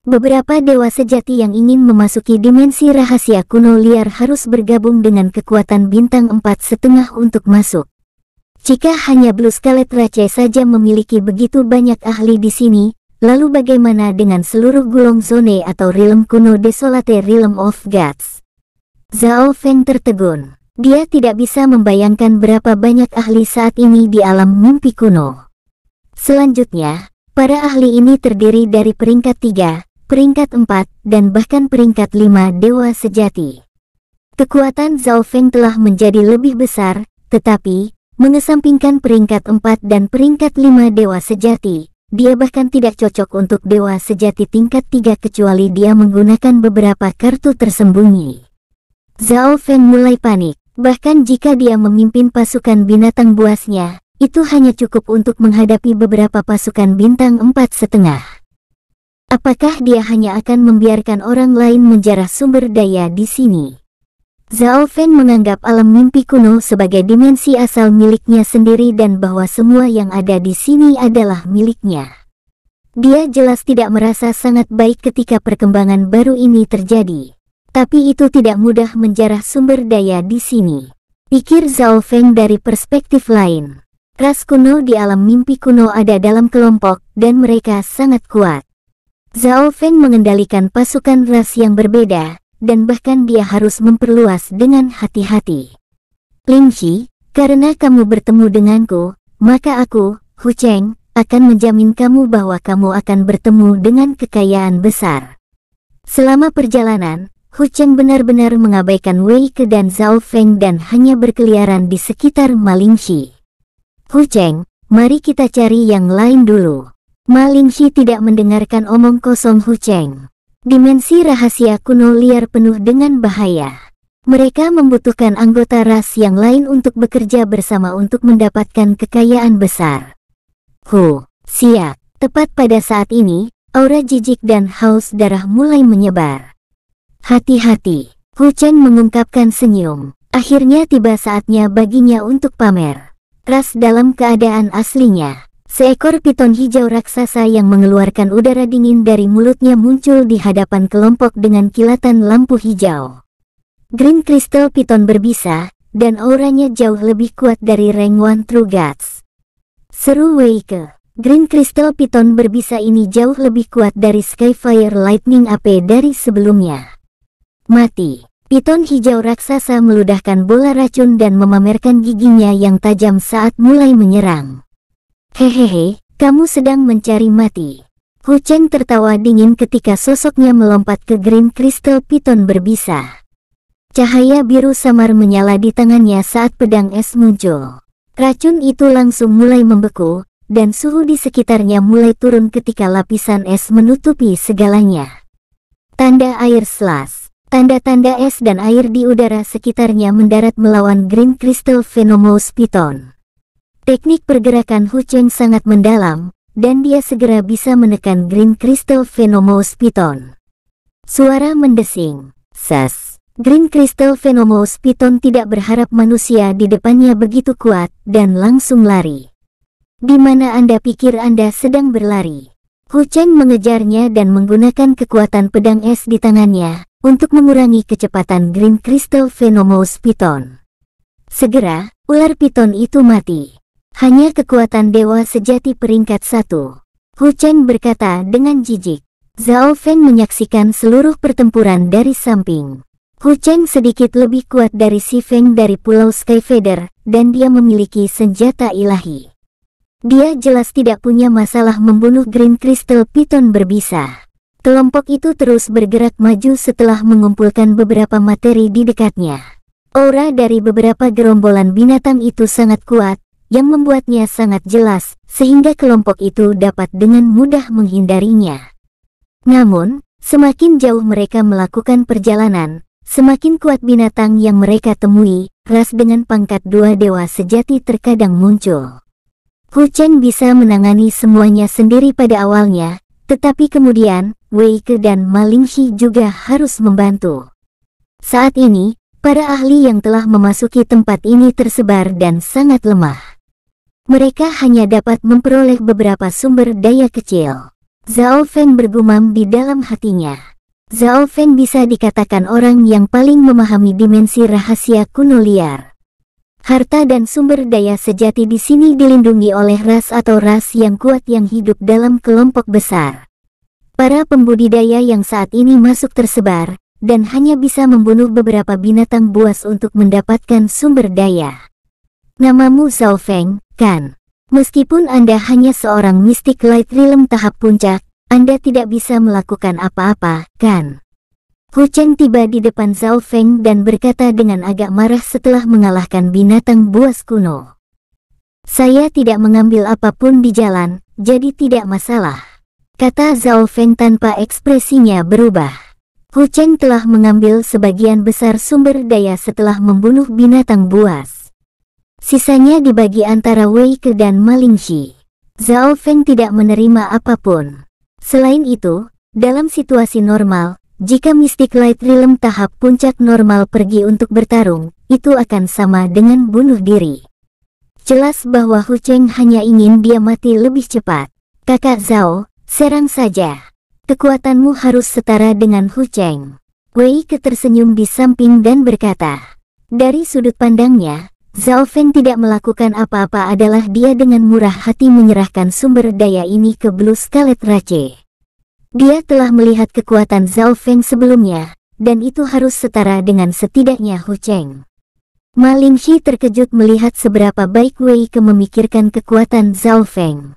Beberapa dewa sejati yang ingin memasuki dimensi rahasia kuno liar harus bergabung dengan kekuatan bintang empat setengah untuk masuk. Jika hanya Blue Scarlet Rache saja memiliki begitu banyak ahli di sini, lalu bagaimana dengan seluruh gulong zone atau realm kuno desolate realm of gods? Zhao Feng tertegun. Dia tidak bisa membayangkan berapa banyak ahli saat ini di alam mimpi kuno. Selanjutnya, para ahli ini terdiri dari peringkat tiga, peringkat 4, dan bahkan peringkat 5 dewa sejati. Kekuatan Zhao Feng telah menjadi lebih besar, tetapi, mengesampingkan peringkat 4 dan peringkat 5 dewa sejati, dia bahkan tidak cocok untuk dewa sejati tingkat 3 kecuali dia menggunakan beberapa kartu tersembunyi. Zhao Feng mulai panik, bahkan jika dia memimpin pasukan binatang buasnya, itu hanya cukup untuk menghadapi beberapa pasukan bintang empat setengah. Apakah dia hanya akan membiarkan orang lain menjarah sumber daya di sini? Zhao Feng menganggap alam mimpi kuno sebagai dimensi asal miliknya sendiri dan bahwa semua yang ada di sini adalah miliknya. Dia jelas tidak merasa sangat baik ketika perkembangan baru ini terjadi. Tapi itu tidak mudah menjarah sumber daya di sini. Pikir Zhao Feng dari perspektif lain. Ras kuno di alam mimpi kuno ada dalam kelompok dan mereka sangat kuat. Zhao Feng mengendalikan pasukan ras yang berbeda, dan bahkan dia harus memperluas dengan hati-hati. Ling Qi, karena kamu bertemu denganku, maka aku, Hu Cheng, akan menjamin kamu bahwa kamu akan bertemu dengan kekayaan besar. Selama perjalanan, Hu Cheng benar-benar mengabaikan Wei Ke dan Zhao Feng dan hanya berkeliaran di sekitar Malingshi. Hu Cheng, mari kita cari yang lain dulu. Ma Lingxi tidak mendengarkan omong kosong Hu Cheng. Dimensi rahasia kuno liar penuh dengan bahaya. Mereka membutuhkan anggota ras yang lain untuk bekerja bersama untuk mendapatkan kekayaan besar. Hu, siap. Tepat pada saat ini, aura jijik dan haus darah mulai menyebar. Hati-hati, Hu Cheng mengungkapkan senyum. Akhirnya tiba saatnya baginya untuk pamer. Ras dalam keadaan aslinya. Seekor piton hijau raksasa yang mengeluarkan udara dingin dari mulutnya muncul di hadapan kelompok dengan kilatan lampu hijau. Green Crystal Piton berbisa, dan auranya jauh lebih kuat dari Rank One True Guts. Seru Weike. Green Crystal Piton berbisa ini jauh lebih kuat dari Skyfire Lightning AP dari sebelumnya. Mati. Piton hijau raksasa meludahkan bola racun dan memamerkan giginya yang tajam saat mulai menyerang. Hehehe, kamu sedang mencari mati. Hu Cheng tertawa dingin ketika sosoknya melompat ke Green Crystal Piton berbisa. Cahaya biru samar menyala di tangannya saat pedang es muncul. Racun itu langsung mulai membeku, dan suhu di sekitarnya mulai turun ketika lapisan es menutupi segalanya. Tanda air selas, tanda-tanda es dan air di udara sekitarnya mendarat melawan Green Crystal Venomous Piton. Teknik pergerakan Hu Cheng sangat mendalam, dan dia segera bisa menekan Green Crystal Venomous Python. Suara mendesing, sas. Green Crystal Venomous Python tidak berharap manusia di depannya begitu kuat dan langsung lari. Di mana Anda pikir Anda sedang berlari? Hu Cheng mengejarnya dan menggunakan kekuatan pedang es di tangannya untuk mengurangi kecepatan Green Crystal Venomous Python. Segera, ular piton itu mati. Hanya kekuatan dewa sejati peringkat satu. Hu Chen berkata dengan jijik. Zhao Feng menyaksikan seluruh pertempuran dari samping. Hu Chen sedikit lebih kuat dari Si Feng dari Pulau Sky Feather, dan dia memiliki senjata ilahi. Dia jelas tidak punya masalah membunuh Green Crystal Python berbisa. Kelompok itu terus bergerak maju setelah mengumpulkan beberapa materi di dekatnya. Aura dari beberapa gerombolan binatang itu sangat kuat, yang membuatnya sangat jelas sehingga kelompok itu dapat dengan mudah menghindarinya. Namun, semakin jauh mereka melakukan perjalanan, semakin kuat binatang yang mereka temui, ras dengan pangkat dua dewa sejati terkadang muncul. Kucing bisa menangani semuanya sendiri pada awalnya, tetapi kemudian, Wei Ke dan Malingshi juga harus membantu. Saat ini, para ahli yang telah memasuki tempat ini tersebar dan sangat lemah mereka hanya dapat memperoleh beberapa sumber daya kecil. Zhao Feng bergumam di dalam hatinya. Zhao Feng bisa dikatakan orang yang paling memahami dimensi rahasia kuno liar. Harta dan sumber daya sejati di sini dilindungi oleh ras atau ras yang kuat yang hidup dalam kelompok besar. Para pembudidaya yang saat ini masuk tersebar, dan hanya bisa membunuh beberapa binatang buas untuk mendapatkan sumber daya. Namamu Zhao Feng, kan? Meskipun Anda hanya seorang mistik light realm tahap puncak, Anda tidak bisa melakukan apa-apa, kan? Hu Cheng tiba di depan Zhao Feng dan berkata dengan agak marah setelah mengalahkan binatang buas kuno. Saya tidak mengambil apapun di jalan, jadi tidak masalah. Kata Zhao Feng tanpa ekspresinya berubah. Hu Cheng telah mengambil sebagian besar sumber daya setelah membunuh binatang buas. Sisanya dibagi antara Wei Ke dan Malingxi. Zhao Feng tidak menerima apapun. Selain itu, dalam situasi normal, jika Mystic Light Realm tahap puncak normal pergi untuk bertarung, itu akan sama dengan bunuh diri. Jelas bahwa Hu Cheng hanya ingin dia mati lebih cepat. Kakak Zhao, serang saja. Kekuatanmu harus setara dengan Hu Cheng. Wei tersenyum di samping dan berkata. Dari sudut pandangnya, Zhao Feng tidak melakukan apa-apa adalah dia dengan murah hati menyerahkan sumber daya ini ke Blue Scarlet Rache. Dia telah melihat kekuatan Zhao Feng sebelumnya, dan itu harus setara dengan setidaknya Hu Cheng. Ma Lingxi terkejut melihat seberapa baik Wei Ke memikirkan kekuatan Zhao Feng.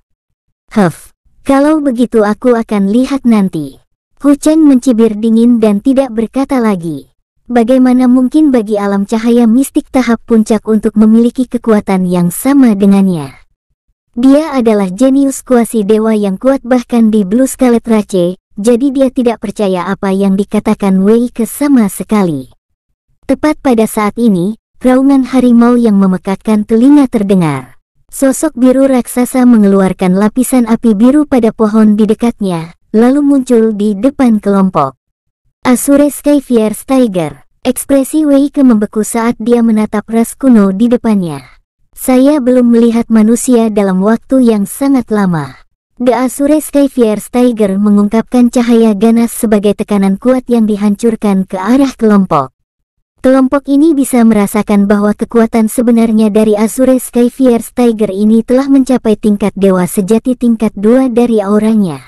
Huff, kalau begitu aku akan lihat nanti. Hu Cheng mencibir dingin dan tidak berkata lagi. Bagaimana mungkin bagi alam cahaya mistik tahap puncak untuk memiliki kekuatan yang sama dengannya? Dia adalah jenius kuasi dewa yang kuat bahkan di Blue Scarlet Rache, jadi dia tidak percaya apa yang dikatakan Wei ke sama sekali. Tepat pada saat ini, raungan harimau yang memekakkan telinga terdengar. Sosok biru raksasa mengeluarkan lapisan api biru pada pohon di dekatnya, lalu muncul di depan kelompok. Asure Skyfire Steiger. Ekspresi ke membeku saat dia menatap ras kuno di depannya. Saya belum melihat manusia dalam waktu yang sangat lama. The Asure Skyfire Steiger mengungkapkan cahaya ganas sebagai tekanan kuat yang dihancurkan ke arah kelompok. Kelompok ini bisa merasakan bahwa kekuatan sebenarnya dari Asure Skyfire Tiger ini telah mencapai tingkat dewa sejati tingkat 2 dari auranya.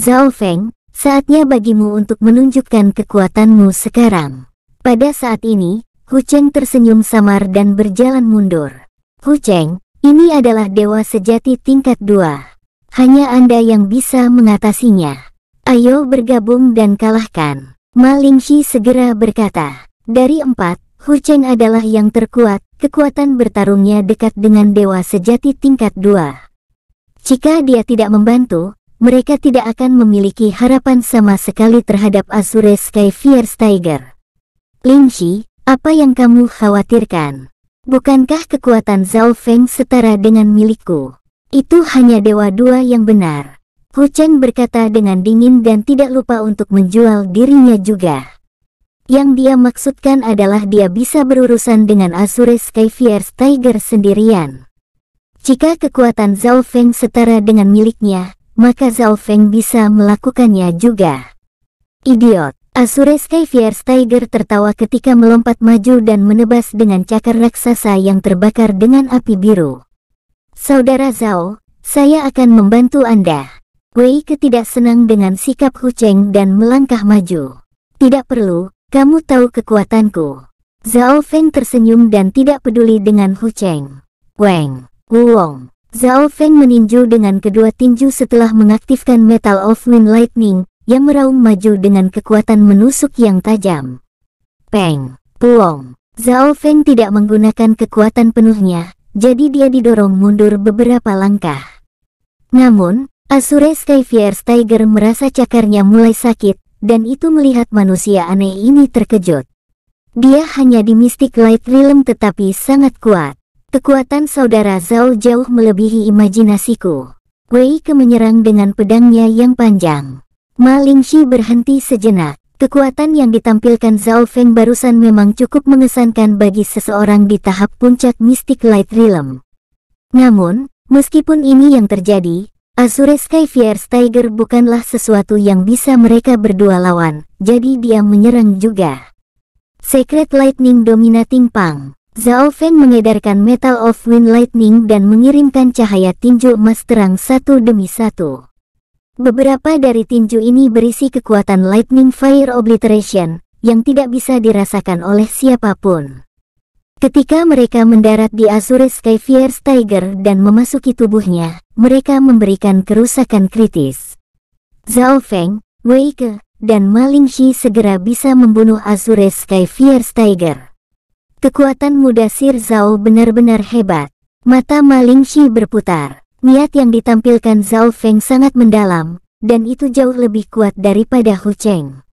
Zhao Feng, Saatnya bagimu untuk menunjukkan kekuatanmu sekarang. Pada saat ini, Hu Cheng tersenyum samar dan berjalan mundur. Hu Cheng, ini adalah dewa sejati tingkat dua. Hanya Anda yang bisa mengatasinya. Ayo bergabung dan kalahkan. Ma Lingxi segera berkata. Dari empat, Hu Cheng adalah yang terkuat, kekuatan bertarungnya dekat dengan dewa sejati tingkat dua. Jika dia tidak membantu, mereka tidak akan memiliki harapan sama sekali terhadap Azure Sky Fierce Tiger. Lin Shi, apa yang kamu khawatirkan? Bukankah kekuatan Zhao Feng setara dengan milikku? Itu hanya dewa dua yang benar. Hu Cheng berkata dengan dingin dan tidak lupa untuk menjual dirinya juga. Yang dia maksudkan adalah dia bisa berurusan dengan Azure Skyfire Tiger sendirian. Jika kekuatan Zhao Feng setara dengan miliknya, maka Zhao Feng bisa melakukannya juga. Idiot! Sky Skyfire Tiger tertawa ketika melompat maju dan menebas dengan cakar raksasa yang terbakar dengan api biru. Saudara Zhao, saya akan membantu Anda. Wei ketidak senang dengan sikap Hu Cheng dan melangkah maju. Tidak perlu, kamu tahu kekuatanku. Zhao Feng tersenyum dan tidak peduli dengan Hu Cheng. Wang, Wu Wong, Zhao Feng meninju dengan kedua tinju setelah mengaktifkan Metal of Wind Lightning, yang meraung maju dengan kekuatan menusuk yang tajam. Peng, puong. Zhao Feng tidak menggunakan kekuatan penuhnya, jadi dia didorong mundur beberapa langkah. Namun, Asure Skyfire Tiger merasa cakarnya mulai sakit, dan itu melihat manusia aneh ini terkejut. Dia hanya di Mystic Light Realm tetapi sangat kuat. Kekuatan saudara Zhao jauh melebihi imajinasiku. Wei Ke menyerang dengan pedangnya yang panjang. Ma Lingxi berhenti sejenak. Kekuatan yang ditampilkan Zhao Feng barusan memang cukup mengesankan bagi seseorang di tahap puncak Mystic Light Realm. Namun, meskipun ini yang terjadi, Azure Skyfire Tiger bukanlah sesuatu yang bisa mereka berdua lawan, jadi dia menyerang juga. Secret Lightning Dominating Pang Zhao Feng mengedarkan Metal of Wind Lightning dan mengirimkan cahaya tinju emas terang satu demi satu. Beberapa dari tinju ini berisi kekuatan Lightning Fire Obliteration, yang tidak bisa dirasakan oleh siapapun. Ketika mereka mendarat di Azure Skyfire Tiger dan memasuki tubuhnya, mereka memberikan kerusakan kritis. Zhao Feng, Wei Ke, dan Ma Lingxi segera bisa membunuh Azure Skyfire Tiger. Kekuatan Mudasir Zhao benar-benar hebat. Mata Maling Shi berputar. Niat yang ditampilkan Zhao Feng sangat mendalam, dan itu jauh lebih kuat daripada Hu Cheng.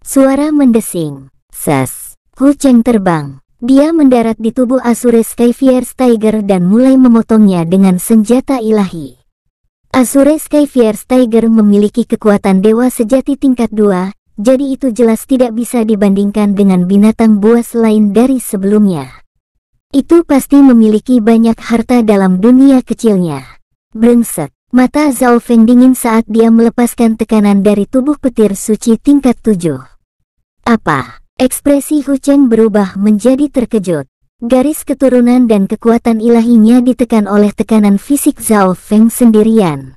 Suara mendesing. Sas. Hu Cheng terbang. Dia mendarat di tubuh Asure Skyfierce Tiger dan mulai memotongnya dengan senjata ilahi. Asure Skyfierce Tiger memiliki kekuatan dewa sejati tingkat 2, jadi itu jelas tidak bisa dibandingkan dengan binatang buas lain dari sebelumnya. Itu pasti memiliki banyak harta dalam dunia kecilnya. Brengsek, mata Zhao Feng dingin saat dia melepaskan tekanan dari tubuh petir suci tingkat 7. Apa? Ekspresi Hu Cheng berubah menjadi terkejut. Garis keturunan dan kekuatan ilahinya ditekan oleh tekanan fisik Zhao Feng sendirian.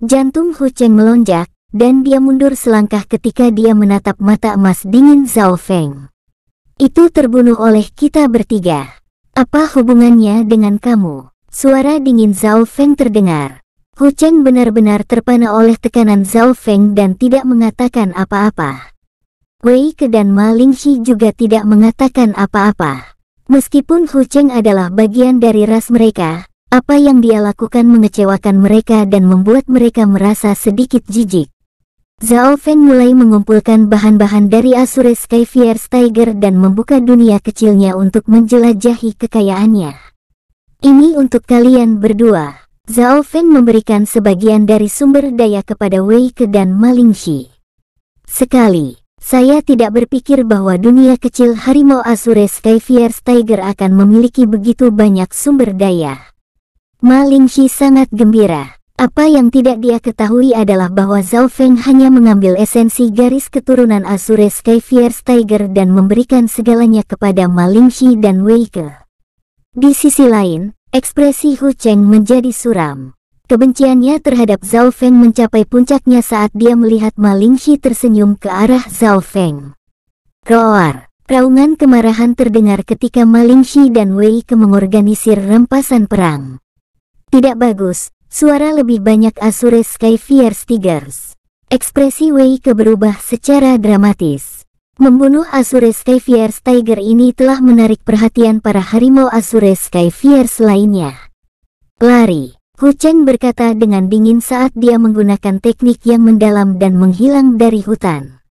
Jantung Hu Cheng melonjak, dan dia mundur selangkah ketika dia menatap mata emas dingin Zhao Feng. Itu terbunuh oleh kita bertiga. Apa hubungannya dengan kamu? Suara dingin Zhao Feng terdengar. Hu Cheng benar-benar terpana oleh tekanan Zhao Feng dan tidak mengatakan apa-apa. Wei Ke dan Ma Ling Shi juga tidak mengatakan apa-apa. Meskipun Hu Cheng adalah bagian dari ras mereka, apa yang dia lakukan mengecewakan mereka dan membuat mereka merasa sedikit jijik. Zhao Feng mulai mengumpulkan bahan-bahan dari Asure Skyfire Tiger dan membuka dunia kecilnya untuk menjelajahi kekayaannya. Ini untuk kalian berdua. Zhao Feng memberikan sebagian dari sumber daya kepada Wei Ke dan Malingxi. Sekali, saya tidak berpikir bahwa dunia kecil harimau Asure Skyfire Tiger akan memiliki begitu banyak sumber daya. Ma Lingxi sangat gembira. Apa yang tidak dia ketahui adalah bahwa Zhao Feng hanya mengambil esensi garis keturunan Azure Sky Fierce Tiger dan memberikan segalanya kepada Ma Lingxi dan Wei Ke. Di sisi lain, ekspresi Hu Cheng menjadi suram. Kebenciannya terhadap Zhao Feng mencapai puncaknya saat dia melihat Ma Lingxi tersenyum ke arah Zhao Feng. Roar, raungan kemarahan terdengar ketika Ma Lingxi dan Wei ke mengorganisir rampasan perang. Tidak bagus, Suara lebih banyak Azure Sky Fierce Tigers. Ekspresi Wei keberubah secara dramatis. Membunuh Azure Sky Fierce Tiger ini telah menarik perhatian para harimau Azure Sky Fierce lainnya. Lari, Hu Cheng berkata dengan dingin saat dia menggunakan teknik yang mendalam dan menghilang dari hutan.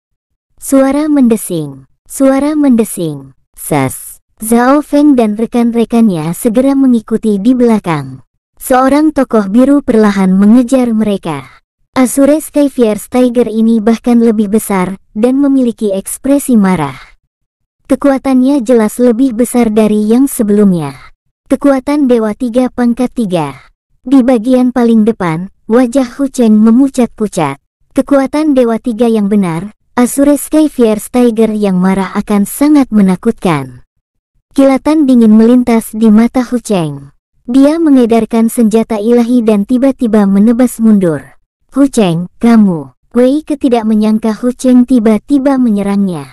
Suara mendesing, suara mendesing, sas. Zhao Feng dan rekan-rekannya segera mengikuti di belakang. Seorang tokoh biru perlahan mengejar mereka. Azure Fierce Tiger ini bahkan lebih besar dan memiliki ekspresi marah. Kekuatannya jelas lebih besar dari yang sebelumnya. Kekuatan Dewa Tiga Pangkat Tiga. Di bagian paling depan, wajah Hu Cheng memucat-pucat. Kekuatan Dewa Tiga yang benar, Azure Fierce Tiger yang marah akan sangat menakutkan. Kilatan dingin melintas di mata Hu Cheng. Dia mengedarkan senjata ilahi dan tiba-tiba menebas mundur. Hu Cheng, kamu. Wei Ke tidak menyangka Hu Cheng tiba-tiba menyerangnya.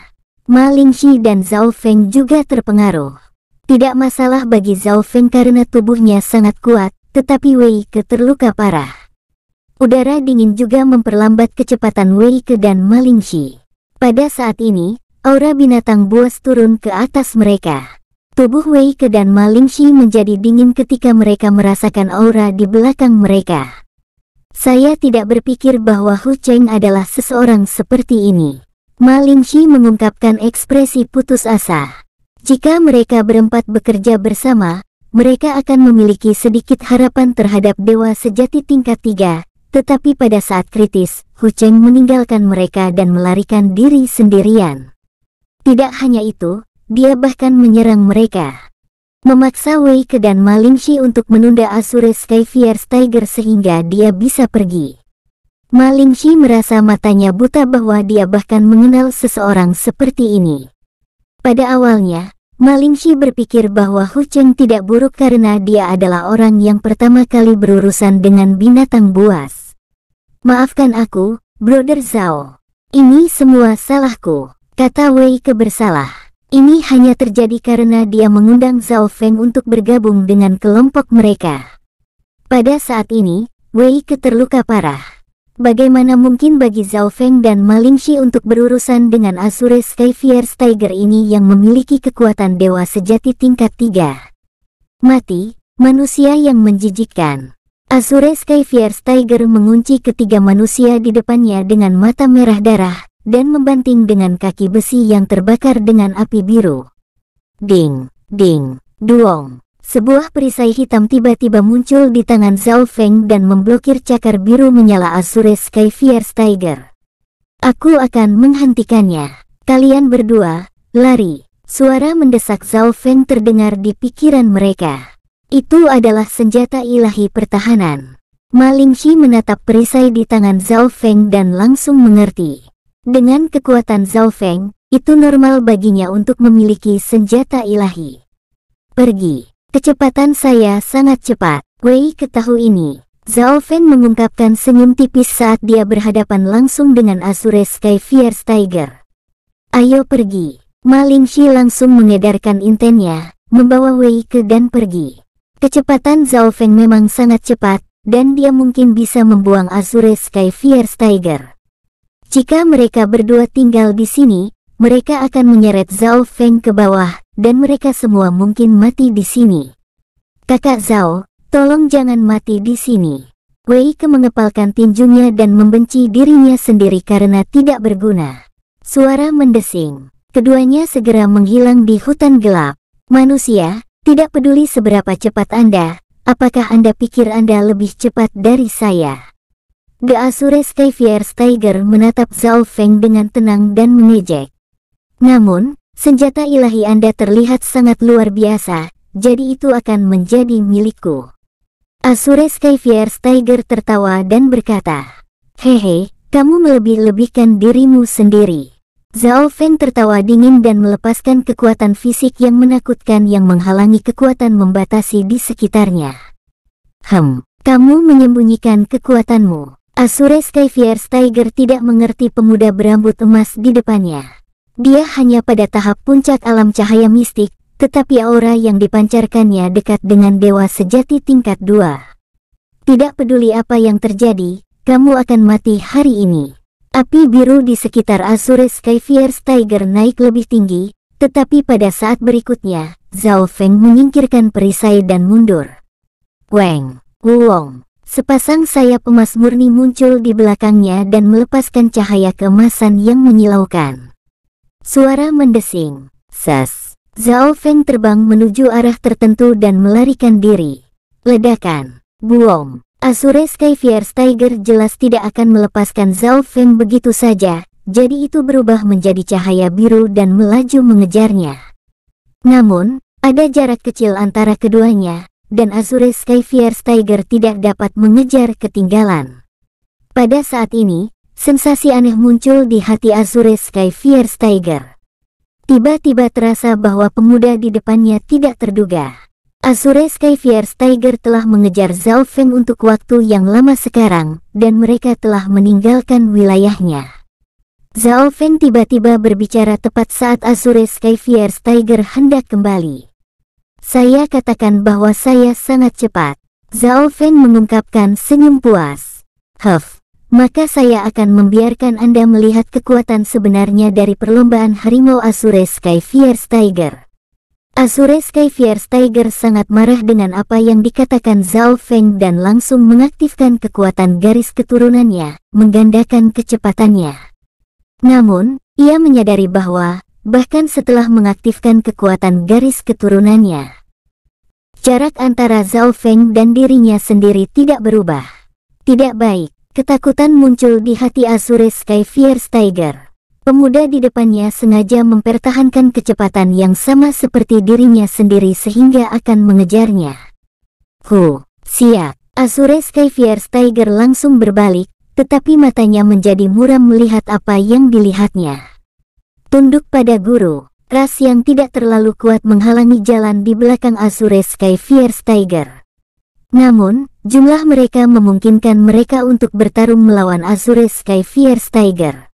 Ma Lingxi dan Zhao Feng juga terpengaruh. Tidak masalah bagi Zhao Feng karena tubuhnya sangat kuat, tetapi Wei ke terluka parah. Udara dingin juga memperlambat kecepatan Wei ke dan Ma Lingxi. Pada saat ini, aura binatang buas turun ke atas mereka. Tubuh Wei Ke dan Ma Lingxi menjadi dingin ketika mereka merasakan aura di belakang mereka. Saya tidak berpikir bahwa Hu Cheng adalah seseorang seperti ini. Ma Lingxi mengungkapkan ekspresi putus asa. Jika mereka berempat bekerja bersama, mereka akan memiliki sedikit harapan terhadap dewa sejati tingkat tiga. Tetapi pada saat kritis, Hu Cheng meninggalkan mereka dan melarikan diri sendirian. Tidak hanya itu, dia bahkan menyerang mereka. Memaksa Wei ke dan Malingshi untuk menunda Asure Skyfire Tiger sehingga dia bisa pergi. Malingshi merasa matanya buta bahwa dia bahkan mengenal seseorang seperti ini. Pada awalnya, Malingshi berpikir bahwa Hu Cheng tidak buruk karena dia adalah orang yang pertama kali berurusan dengan binatang buas. Maafkan aku, Brother Zhao. Ini semua salahku, kata Wei Ke bersalah. Ini hanya terjadi karena dia mengundang Zhao Feng untuk bergabung dengan kelompok mereka. Pada saat ini, Wei Ke terluka parah. Bagaimana mungkin bagi Zhao Feng dan Malingshi untuk berurusan dengan Asure Skyfierce Tiger ini yang memiliki kekuatan dewa sejati tingkat 3? Mati, manusia yang menjijikkan. Asure Skyfierce Tiger mengunci ketiga manusia di depannya dengan mata merah darah, dan membanting dengan kaki besi yang terbakar dengan api biru. Ding, ding, duong. Sebuah perisai hitam tiba-tiba muncul di tangan Zhao Feng dan memblokir cakar biru menyala Azure Sky Fierce Tiger. Aku akan menghentikannya. Kalian berdua, lari. Suara mendesak Zhao Feng terdengar di pikiran mereka. Itu adalah senjata ilahi pertahanan. Maling Lingxi menatap perisai di tangan Zhao Feng dan langsung mengerti. Dengan kekuatan Zhao Feng, itu normal baginya untuk memiliki senjata ilahi. Pergi. Kecepatan saya sangat cepat. Wei ketahui ini. Zhao Feng mengungkapkan senyum tipis saat dia berhadapan langsung dengan Azure Sky Fierce Tiger. Ayo pergi. Maling Shi langsung mengedarkan intennya, membawa Wei ke dan pergi. Kecepatan Zhao Feng memang sangat cepat, dan dia mungkin bisa membuang Azure Sky Fierce Tiger. Jika mereka berdua tinggal di sini, mereka akan menyeret Zhao Feng ke bawah, dan mereka semua mungkin mati di sini. Kakak Zhao, tolong jangan mati di sini. Wei Ke mengepalkan tinjunya dan membenci dirinya sendiri karena tidak berguna. Suara mendesing. Keduanya segera menghilang di hutan gelap. Manusia, tidak peduli seberapa cepat Anda, apakah Anda pikir Anda lebih cepat dari saya? The Azure Stavier Steiger menatap Zhao Feng dengan tenang dan mengejek. Namun, senjata ilahi Anda terlihat sangat luar biasa, jadi itu akan menjadi milikku. Azure Stavier Steiger tertawa dan berkata, Hehe, kamu melebih-lebihkan dirimu sendiri. Zhao Feng tertawa dingin dan melepaskan kekuatan fisik yang menakutkan yang menghalangi kekuatan membatasi di sekitarnya. Hem, kamu menyembunyikan kekuatanmu. Asure Skyfire Tiger tidak mengerti pemuda berambut emas di depannya. Dia hanya pada tahap puncak alam cahaya mistik, tetapi aura yang dipancarkannya dekat dengan dewa sejati tingkat dua. Tidak peduli apa yang terjadi, kamu akan mati hari ini. Api biru di sekitar Asure Skyfire Tiger naik lebih tinggi, tetapi pada saat berikutnya, Zhao Feng menyingkirkan perisai dan mundur. Wang, Wong, Sepasang sayap emas murni muncul di belakangnya dan melepaskan cahaya kemasan yang menyilaukan. Suara mendesing. Sas. Zhao Feng terbang menuju arah tertentu dan melarikan diri. Ledakan. Buom. Asure Fierce Tiger jelas tidak akan melepaskan Zhao Feng begitu saja, jadi itu berubah menjadi cahaya biru dan melaju mengejarnya. Namun, ada jarak kecil antara keduanya, dan Azure Skyfire Tiger tidak dapat mengejar ketinggalan. Pada saat ini, sensasi aneh muncul di hati Azure Skyfire Tiger. Tiba-tiba terasa bahwa pemuda di depannya tidak terduga. Azure Skyfire Tiger telah mengejar Zhao Feng untuk waktu yang lama sekarang, dan mereka telah meninggalkan wilayahnya. Zhao Feng tiba-tiba berbicara tepat saat Azure Skyfire Tiger hendak kembali. Saya katakan bahwa saya sangat cepat. Zhao Feng mengungkapkan senyum puas. Huff, maka saya akan membiarkan Anda melihat kekuatan sebenarnya dari perlombaan harimau Asure Sky Fierce Tiger. Azure Sky Fierce Tiger sangat marah dengan apa yang dikatakan Zhao Feng dan langsung mengaktifkan kekuatan garis keturunannya, menggandakan kecepatannya. Namun, ia menyadari bahwa bahkan setelah mengaktifkan kekuatan garis keturunannya. Jarak antara Zhao Feng dan dirinya sendiri tidak berubah. Tidak baik, ketakutan muncul di hati Azure Sky Fierce Tiger. Pemuda di depannya sengaja mempertahankan kecepatan yang sama seperti dirinya sendiri sehingga akan mengejarnya. Ku, siap, Azure Sky Fierce Tiger langsung berbalik, tetapi matanya menjadi muram melihat apa yang dilihatnya. Tunduk pada guru, ras yang tidak terlalu kuat menghalangi jalan di belakang Azure Sky Fierce Tiger. Namun, jumlah mereka memungkinkan mereka untuk bertarung melawan Azure Sky Fierce Tiger.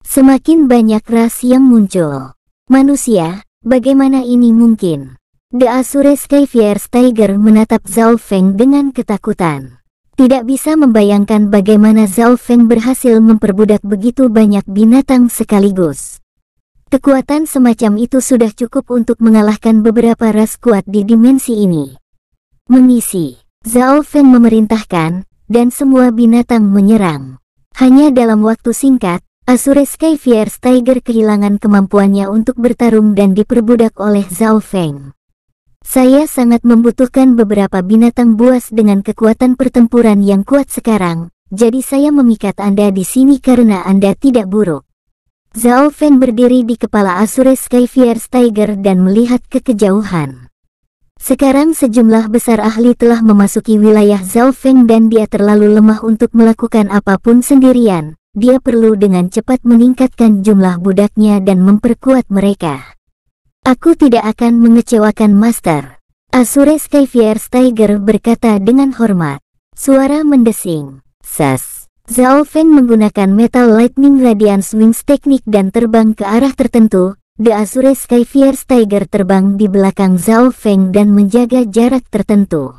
Semakin banyak ras yang muncul. Manusia, bagaimana ini mungkin? The Azure Sky Fierce Tiger menatap Zhao Feng dengan ketakutan. Tidak bisa membayangkan bagaimana Zhao Feng berhasil memperbudak begitu banyak binatang sekaligus. Kekuatan semacam itu sudah cukup untuk mengalahkan beberapa ras kuat di dimensi ini. Mengisi, Zhao Feng memerintahkan, dan semua binatang menyerang. Hanya dalam waktu singkat, Asure Fierce Tiger kehilangan kemampuannya untuk bertarung dan diperbudak oleh Zhao Feng. Saya sangat membutuhkan beberapa binatang buas dengan kekuatan pertempuran yang kuat sekarang, jadi saya memikat Anda di sini karena Anda tidak buruk. Zhao Fen berdiri di kepala Asure Skyfierce Tiger dan melihat ke kejauhan. Sekarang sejumlah besar ahli telah memasuki wilayah Zhao Fen dan dia terlalu lemah untuk melakukan apapun sendirian. Dia perlu dengan cepat meningkatkan jumlah budaknya dan memperkuat mereka. Aku tidak akan mengecewakan Master. Asure Skyfierce Tiger berkata dengan hormat. Suara mendesing. Sas. Zhao Feng menggunakan Metal Lightning Radiance Wings teknik dan terbang ke arah tertentu. The Azure Sky Fierce Tiger terbang di belakang Zhao Feng dan menjaga jarak tertentu.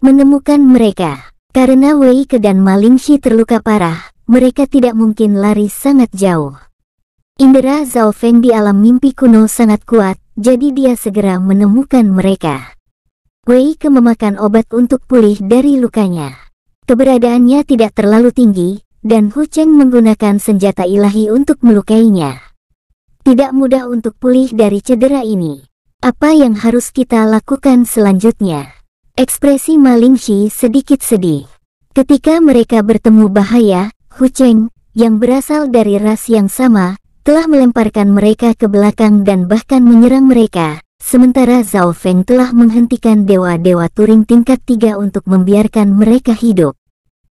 Menemukan mereka, karena Wei Ke dan Malingshi terluka parah, mereka tidak mungkin lari sangat jauh. Indera Zhao Feng di alam mimpi kuno sangat kuat, jadi dia segera menemukan mereka. Wei Ke memakan obat untuk pulih dari lukanya. Keberadaannya tidak terlalu tinggi, dan Hu Cheng menggunakan senjata ilahi untuk melukainya. Tidak mudah untuk pulih dari cedera ini. Apa yang harus kita lakukan selanjutnya? Ekspresi Shi sedikit sedih. Ketika mereka bertemu bahaya, Hu Cheng, yang berasal dari ras yang sama, telah melemparkan mereka ke belakang dan bahkan menyerang mereka, Sementara Zhao Feng telah menghentikan dewa-dewa Turing tingkat tiga untuk membiarkan mereka hidup.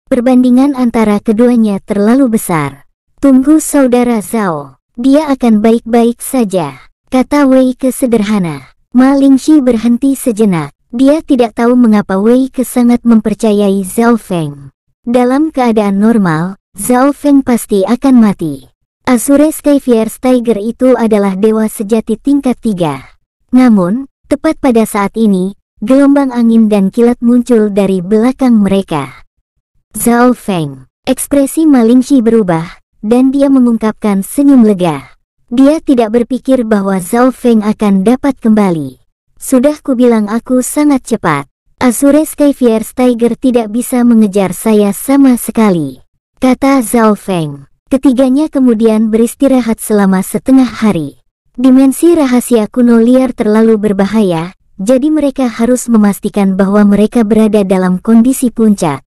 Perbandingan antara keduanya terlalu besar. Tunggu saudara Zhao, dia akan baik-baik saja, kata Wei Ke sederhana. Ma Lingxi berhenti sejenak. Dia tidak tahu mengapa Wei Ke sangat mempercayai Zhao Feng. Dalam keadaan normal, Zhao Feng pasti akan mati. Azure Skyfire Tiger itu adalah dewa sejati tingkat tiga. Namun, tepat pada saat ini, gelombang angin dan kilat muncul dari belakang mereka. Zhao Feng, ekspresi Malingshi berubah, dan dia mengungkapkan senyum lega. Dia tidak berpikir bahwa Zhao Feng akan dapat kembali. Sudah kubilang aku sangat cepat. Azure Skyfire Tiger tidak bisa mengejar saya sama sekali. Kata Zhao Feng. Ketiganya kemudian beristirahat selama setengah hari. Dimensi rahasia kuno liar terlalu berbahaya, jadi mereka harus memastikan bahwa mereka berada dalam kondisi puncak.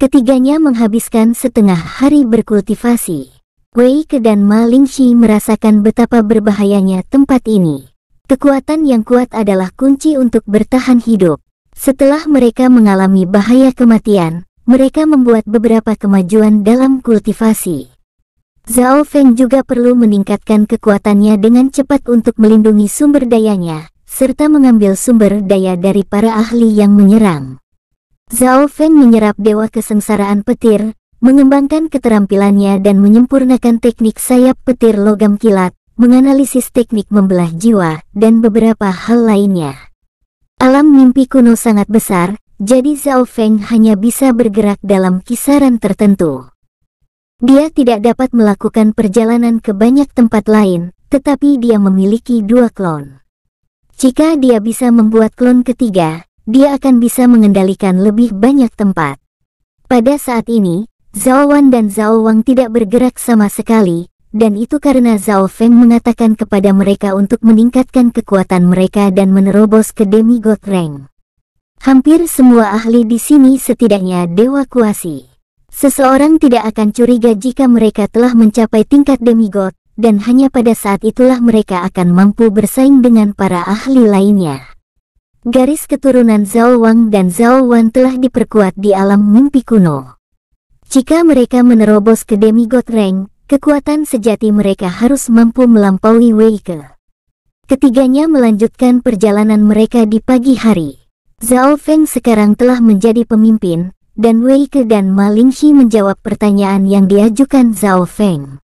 Ketiganya menghabiskan setengah hari berkultivasi. Wei Ke dan Ma Lingxi merasakan betapa berbahayanya tempat ini. Kekuatan yang kuat adalah kunci untuk bertahan hidup. Setelah mereka mengalami bahaya kematian, mereka membuat beberapa kemajuan dalam kultivasi. Zhao Feng juga perlu meningkatkan kekuatannya dengan cepat untuk melindungi sumber dayanya, serta mengambil sumber daya dari para ahli yang menyerang. Zhao Feng menyerap dewa kesengsaraan petir, mengembangkan keterampilannya dan menyempurnakan teknik sayap petir logam kilat, menganalisis teknik membelah jiwa, dan beberapa hal lainnya. Alam mimpi kuno sangat besar, jadi Zhao Feng hanya bisa bergerak dalam kisaran tertentu. Dia tidak dapat melakukan perjalanan ke banyak tempat lain, tetapi dia memiliki dua klon. Jika dia bisa membuat klon ketiga, dia akan bisa mengendalikan lebih banyak tempat. Pada saat ini, Zhao Wan dan Zhao Wang tidak bergerak sama sekali, dan itu karena Zhao Feng mengatakan kepada mereka untuk meningkatkan kekuatan mereka dan menerobos ke demigod rank. Hampir semua ahli di sini setidaknya dewa kuasi. Seseorang tidak akan curiga jika mereka telah mencapai tingkat demigod, dan hanya pada saat itulah mereka akan mampu bersaing dengan para ahli lainnya. Garis keturunan Zhao Wang dan Zhao Wan telah diperkuat di alam mimpi kuno. Jika mereka menerobos ke demigod rank, kekuatan sejati mereka harus mampu melampaui Ke. Ketiganya melanjutkan perjalanan mereka di pagi hari. Zhao Feng sekarang telah menjadi pemimpin, dan Wei Ke dan Ma Malingxi menjawab pertanyaan yang diajukan Zhao Feng.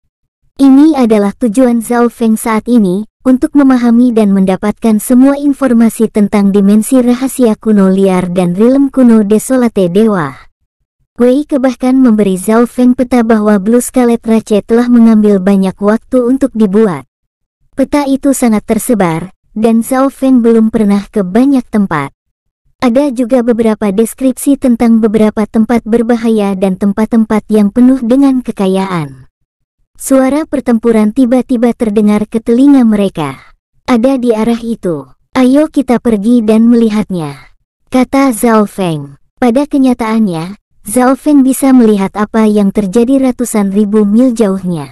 Ini adalah tujuan Zhao Feng saat ini, untuk memahami dan mendapatkan semua informasi tentang dimensi rahasia kuno liar dan rilem kuno desolate dewa. Wei Ke bahkan memberi Zhao Feng peta bahwa Blue Scarlet Rache telah mengambil banyak waktu untuk dibuat. Peta itu sangat tersebar, dan Zhao Feng belum pernah ke banyak tempat. Ada juga beberapa deskripsi tentang beberapa tempat berbahaya dan tempat-tempat yang penuh dengan kekayaan. Suara pertempuran tiba-tiba terdengar ke telinga mereka. Ada di arah itu. Ayo kita pergi dan melihatnya. Kata Zhao Feng. Pada kenyataannya, Zhao Feng bisa melihat apa yang terjadi ratusan ribu mil jauhnya.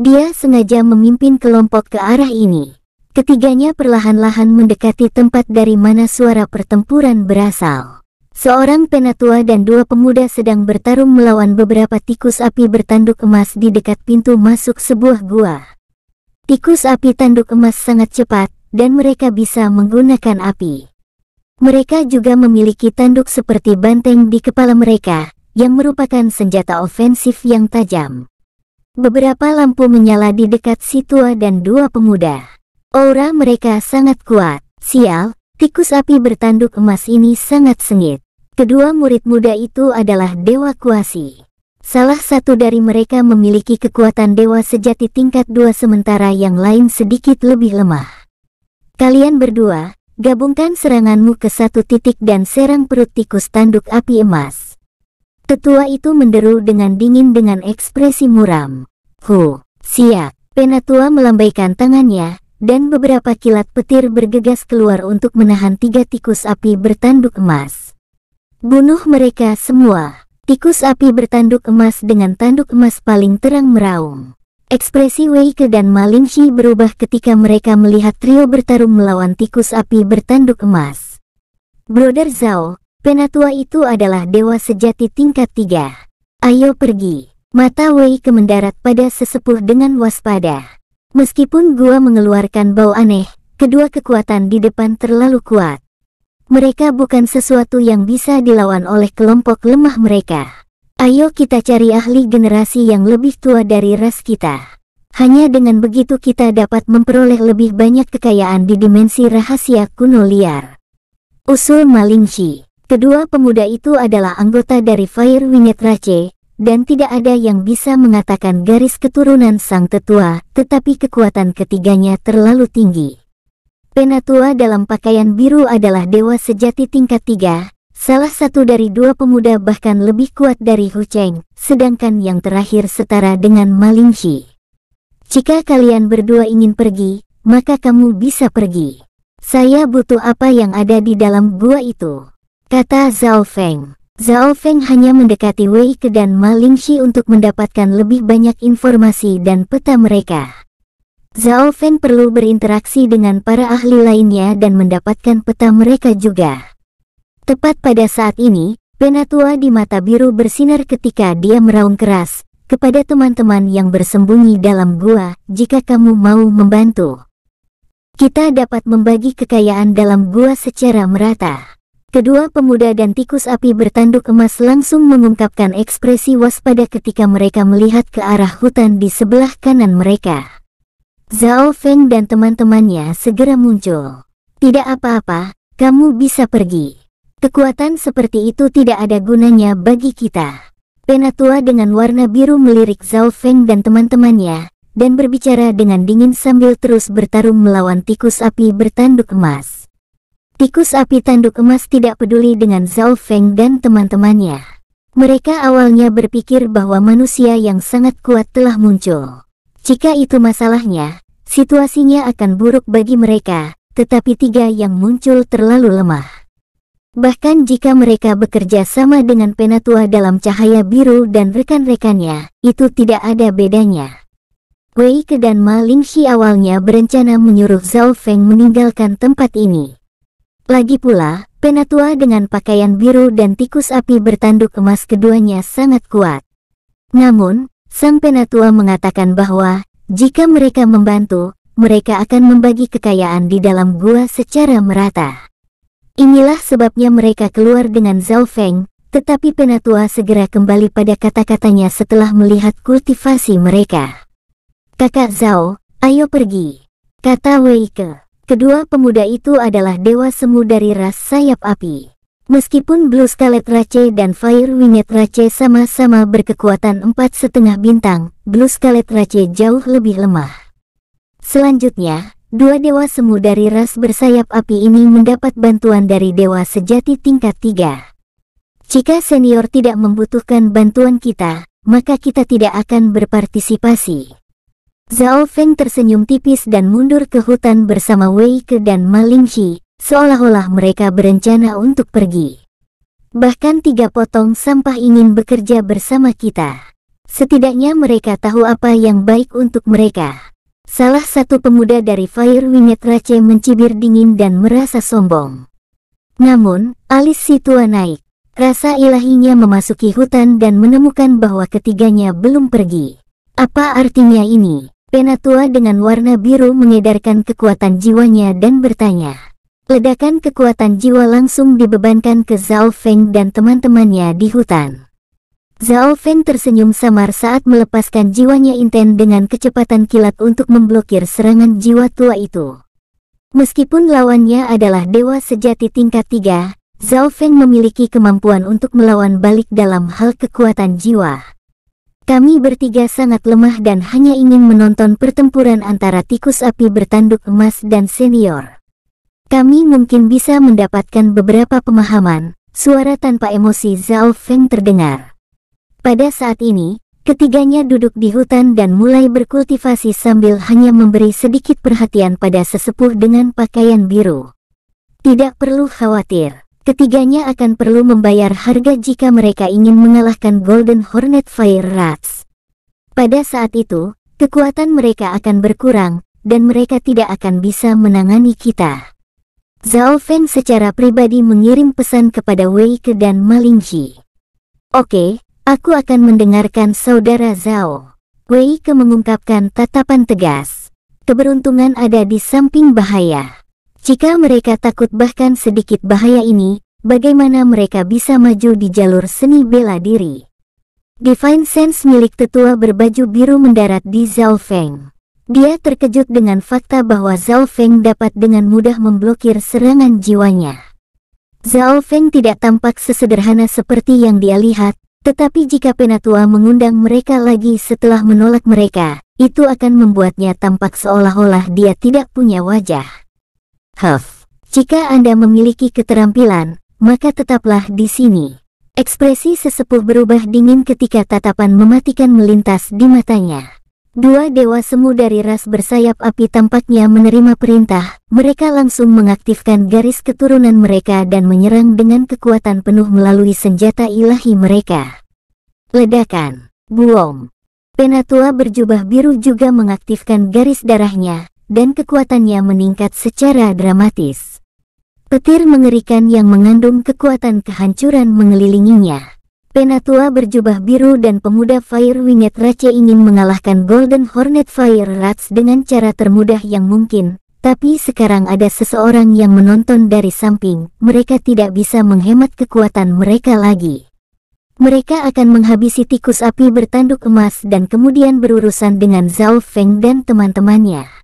Dia sengaja memimpin kelompok ke arah ini. Ketiganya perlahan-lahan mendekati tempat dari mana suara pertempuran berasal. Seorang penatua dan dua pemuda sedang bertarung melawan beberapa tikus api bertanduk emas di dekat pintu masuk sebuah gua. Tikus api tanduk emas sangat cepat, dan mereka bisa menggunakan api. Mereka juga memiliki tanduk seperti banteng di kepala mereka, yang merupakan senjata ofensif yang tajam. Beberapa lampu menyala di dekat situa dan dua pemuda. Aura mereka sangat kuat. Sial, tikus api bertanduk emas ini sangat sengit. Kedua murid muda itu adalah Dewa Kuasi. Salah satu dari mereka memiliki kekuatan dewa sejati tingkat dua sementara yang lain sedikit lebih lemah. Kalian berdua, gabungkan seranganmu ke satu titik dan serang perut tikus tanduk api emas. Tetua itu menderu dengan dingin dengan ekspresi muram. Hu, siap, penatua melambaikan tangannya, dan beberapa kilat petir bergegas keluar untuk menahan tiga tikus api bertanduk emas. Bunuh mereka semua. Tikus api bertanduk emas dengan tanduk emas paling terang meraung. Ekspresi Wei Ke dan Ma Shi berubah ketika mereka melihat trio bertarung melawan tikus api bertanduk emas. Brother Zhao, penatua itu adalah dewa sejati tingkat tiga. Ayo pergi. Mata Wei mendarat pada sesepuh dengan waspada. Meskipun gua mengeluarkan bau aneh, kedua kekuatan di depan terlalu kuat. Mereka bukan sesuatu yang bisa dilawan oleh kelompok lemah mereka. Ayo kita cari ahli generasi yang lebih tua dari ras kita. Hanya dengan begitu kita dapat memperoleh lebih banyak kekayaan di dimensi rahasia kuno liar. Usul Malingshi Kedua pemuda itu adalah anggota dari Fire Winged Rache, dan tidak ada yang bisa mengatakan garis keturunan sang tetua, tetapi kekuatan ketiganya terlalu tinggi. Penatua dalam pakaian biru adalah dewa sejati tingkat tiga, salah satu dari dua pemuda bahkan lebih kuat dari Hu Cheng, sedangkan yang terakhir setara dengan Malingshi. Jika kalian berdua ingin pergi, maka kamu bisa pergi. Saya butuh apa yang ada di dalam gua itu, kata Zhao Feng. Zhao Feng hanya mendekati Wei Ke dan Ma Lingxi untuk mendapatkan lebih banyak informasi dan peta mereka. Zhao Feng perlu berinteraksi dengan para ahli lainnya dan mendapatkan peta mereka juga. Tepat pada saat ini, penatua di mata biru bersinar ketika dia meraung keras kepada teman-teman yang bersembunyi dalam gua jika kamu mau membantu. Kita dapat membagi kekayaan dalam gua secara merata. Kedua pemuda dan tikus api bertanduk emas langsung mengungkapkan ekspresi waspada ketika mereka melihat ke arah hutan di sebelah kanan mereka. Zhao Feng dan teman-temannya segera muncul. Tidak apa-apa, kamu bisa pergi. Kekuatan seperti itu tidak ada gunanya bagi kita. Penatua dengan warna biru melirik Zhao Feng dan teman-temannya, dan berbicara dengan dingin sambil terus bertarung melawan tikus api bertanduk emas. Tikus api tanduk emas tidak peduli dengan Zhao Feng dan teman-temannya. Mereka awalnya berpikir bahwa manusia yang sangat kuat telah muncul. Jika itu masalahnya, situasinya akan buruk bagi mereka, tetapi tiga yang muncul terlalu lemah. Bahkan jika mereka bekerja sama dengan Penatua dalam cahaya biru dan rekan-rekannya, itu tidak ada bedanya. Wei Ke dan Ma Lingxi awalnya berencana menyuruh Zhao Feng meninggalkan tempat ini. Lagi pula, penatua dengan pakaian biru dan tikus api bertanduk emas keduanya sangat kuat. Namun, sang penatua mengatakan bahwa jika mereka membantu, mereka akan membagi kekayaan di dalam gua secara merata. Inilah sebabnya mereka keluar dengan Zhao Feng, tetapi Penatua segera kembali pada kata-katanya setelah melihat kultivasi mereka. Kakak Zhao, ayo pergi, kata Wei Ke. Kedua pemuda itu adalah dewa semu dari ras sayap api. Meskipun Blue Scarlet Rache dan Fire Winged Rache sama-sama berkekuatan empat setengah bintang, Blue Scarlet Rache jauh lebih lemah. Selanjutnya, dua dewa semu dari ras bersayap api ini mendapat bantuan dari dewa sejati tingkat tiga. Jika senior tidak membutuhkan bantuan kita, maka kita tidak akan berpartisipasi. Zhao Feng tersenyum tipis dan mundur ke hutan bersama Wei Ke dan Ma Lingxi, seolah-olah mereka berencana untuk pergi. Bahkan tiga potong sampah ingin bekerja bersama kita. Setidaknya mereka tahu apa yang baik untuk mereka. Salah satu pemuda dari Fire Winged Rache mencibir dingin dan merasa sombong. Namun, alis si tua naik. Rasa ilahinya memasuki hutan dan menemukan bahwa ketiganya belum pergi. Apa artinya ini? Penatua dengan warna biru mengedarkan kekuatan jiwanya dan bertanya. Ledakan kekuatan jiwa langsung dibebankan ke Zhao Feng dan teman-temannya di hutan. Zhao Feng tersenyum samar saat melepaskan jiwanya inten dengan kecepatan kilat untuk memblokir serangan jiwa tua itu. Meskipun lawannya adalah dewa sejati tingkat 3, Zhao Feng memiliki kemampuan untuk melawan balik dalam hal kekuatan jiwa. Kami bertiga sangat lemah dan hanya ingin menonton pertempuran antara tikus api bertanduk emas dan senior. Kami mungkin bisa mendapatkan beberapa pemahaman, suara tanpa emosi Zhao Feng terdengar. Pada saat ini, ketiganya duduk di hutan dan mulai berkultivasi sambil hanya memberi sedikit perhatian pada sesepuh dengan pakaian biru. Tidak perlu khawatir ketiganya akan perlu membayar harga jika mereka ingin mengalahkan Golden Hornet Fire Rats. Pada saat itu, kekuatan mereka akan berkurang, dan mereka tidak akan bisa menangani kita. Zhao Feng secara pribadi mengirim pesan kepada Wei Ke dan Malingji. Oke, aku akan mendengarkan saudara Zhao. Wei Ke mengungkapkan tatapan tegas. Keberuntungan ada di samping bahaya. Jika mereka takut bahkan sedikit bahaya ini, bagaimana mereka bisa maju di jalur seni bela diri? Divine Sense milik tetua berbaju biru mendarat di Zhao Feng. Dia terkejut dengan fakta bahwa Zhao Feng dapat dengan mudah memblokir serangan jiwanya. Zhao Feng tidak tampak sesederhana seperti yang dia lihat, tetapi jika Penatua mengundang mereka lagi setelah menolak mereka, itu akan membuatnya tampak seolah-olah dia tidak punya wajah. Huff, jika Anda memiliki keterampilan, maka tetaplah di sini. Ekspresi sesepuh berubah dingin ketika tatapan mematikan melintas di matanya. Dua dewa semu dari ras bersayap api tampaknya menerima perintah, mereka langsung mengaktifkan garis keturunan mereka dan menyerang dengan kekuatan penuh melalui senjata ilahi mereka. Ledakan, buom. Penatua berjubah biru juga mengaktifkan garis darahnya, dan kekuatannya meningkat secara dramatis. Petir mengerikan yang mengandung kekuatan kehancuran mengelilinginya. Penatua berjubah biru dan pemuda Fire Winged Race ingin mengalahkan Golden Hornet Fire Rats dengan cara termudah yang mungkin, tapi sekarang ada seseorang yang menonton dari samping, mereka tidak bisa menghemat kekuatan mereka lagi. Mereka akan menghabisi tikus api bertanduk emas dan kemudian berurusan dengan Zhao Feng dan teman-temannya.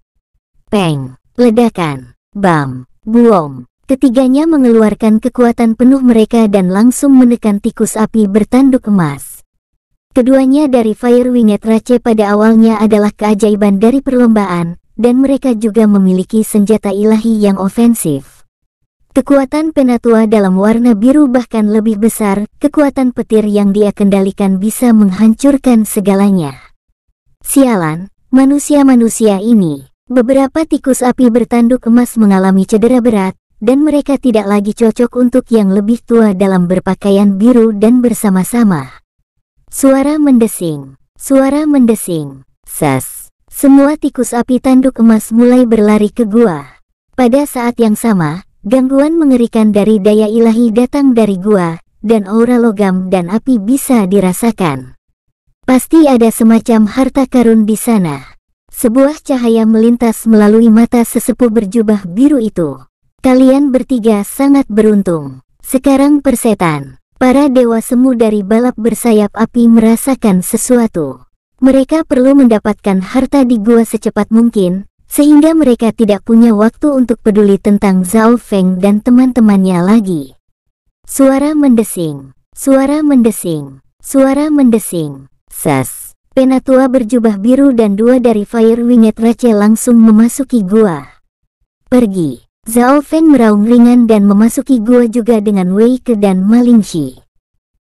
Peng, ledakan, bam, buom. Ketiganya mengeluarkan kekuatan penuh mereka dan langsung menekan tikus api bertanduk emas. Keduanya dari Fire Winged Race pada awalnya adalah keajaiban dari perlombaan, dan mereka juga memiliki senjata ilahi yang ofensif. Kekuatan Penatua dalam warna biru bahkan lebih besar, kekuatan petir yang dia kendalikan bisa menghancurkan segalanya. Sialan, manusia-manusia ini. Beberapa tikus api bertanduk emas mengalami cedera berat, dan mereka tidak lagi cocok untuk yang lebih tua dalam berpakaian biru dan bersama-sama. Suara mendesing, suara mendesing, ses. Semua tikus api tanduk emas mulai berlari ke gua. Pada saat yang sama, gangguan mengerikan dari daya ilahi datang dari gua, dan aura logam dan api bisa dirasakan. Pasti ada semacam harta karun di sana. Sebuah cahaya melintas melalui mata sesepuh berjubah biru itu. Kalian bertiga sangat beruntung. Sekarang persetan. Para dewa semu dari balap bersayap api merasakan sesuatu. Mereka perlu mendapatkan harta di gua secepat mungkin, sehingga mereka tidak punya waktu untuk peduli tentang Zhao Feng dan teman-temannya lagi. Suara mendesing. Suara mendesing. Suara mendesing. Sas. Penatua berjubah biru dan dua dari Fire Winged Rache langsung memasuki gua. Pergi. Zhao Feng meraung ringan dan memasuki gua juga dengan Wei Ke dan Malingshi.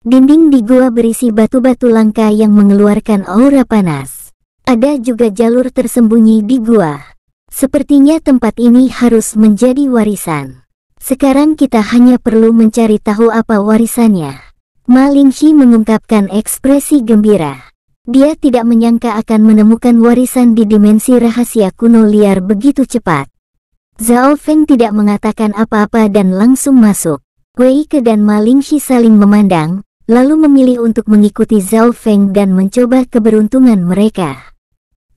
Dinding di gua berisi batu-batu langka yang mengeluarkan aura panas. Ada juga jalur tersembunyi di gua. Sepertinya tempat ini harus menjadi warisan. Sekarang kita hanya perlu mencari tahu apa warisannya. Malingshi mengungkapkan ekspresi gembira. Dia tidak menyangka akan menemukan warisan di dimensi rahasia kuno liar begitu cepat. Zhao Feng tidak mengatakan apa-apa dan langsung masuk. Wei Ke dan Maling Shi saling memandang, lalu memilih untuk mengikuti Zhao Feng dan mencoba keberuntungan mereka.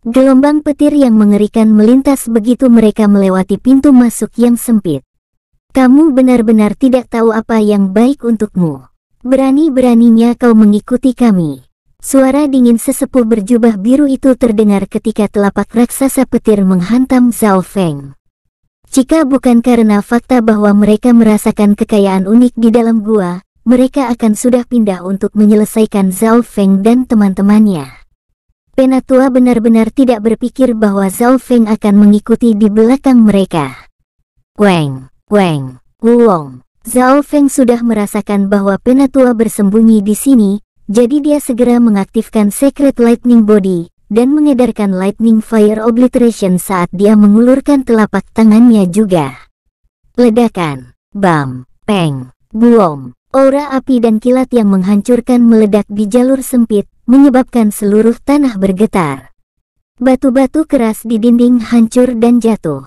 Gelombang petir yang mengerikan melintas begitu mereka melewati pintu masuk yang sempit. Kamu benar-benar tidak tahu apa yang baik untukmu. Berani-beraninya kau mengikuti kami. Suara dingin sesepuh berjubah biru itu terdengar ketika telapak raksasa petir menghantam Zhao Feng. Jika bukan karena fakta bahwa mereka merasakan kekayaan unik di dalam gua, mereka akan sudah pindah untuk menyelesaikan Zhao Feng dan teman-temannya. Penatua benar-benar tidak berpikir bahwa Zhao Feng akan mengikuti di belakang mereka. Weng, Weng, Wulong, Zhao Feng sudah merasakan bahwa Penatua bersembunyi di sini, jadi dia segera mengaktifkan Secret Lightning Body dan mengedarkan Lightning Fire Obliteration saat dia mengulurkan telapak tangannya juga. Ledakan, bam, peng, buom, aura api dan kilat yang menghancurkan meledak di jalur sempit, menyebabkan seluruh tanah bergetar. Batu-batu keras di dinding hancur dan jatuh.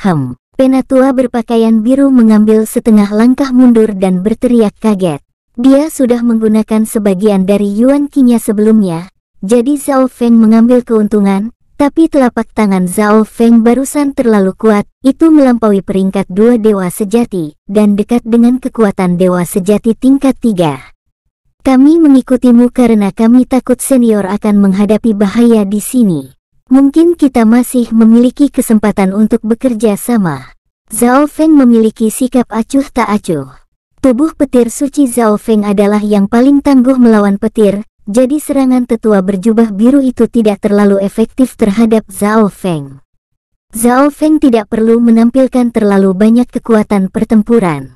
Hem, Penatua berpakaian biru mengambil setengah langkah mundur dan berteriak kaget. Dia sudah menggunakan sebagian dari Yuan Qinya sebelumnya, jadi Zhao Feng mengambil keuntungan, tapi telapak tangan Zhao Feng barusan terlalu kuat, itu melampaui peringkat dua dewa sejati, dan dekat dengan kekuatan dewa sejati tingkat tiga. Kami mengikutimu karena kami takut senior akan menghadapi bahaya di sini. Mungkin kita masih memiliki kesempatan untuk bekerja sama. Zhao Feng memiliki sikap acuh tak acuh. Tubuh petir suci Zhao Feng adalah yang paling tangguh melawan petir, jadi serangan tetua berjubah biru itu tidak terlalu efektif terhadap Zhao Feng. Zhao Feng tidak perlu menampilkan terlalu banyak kekuatan pertempuran.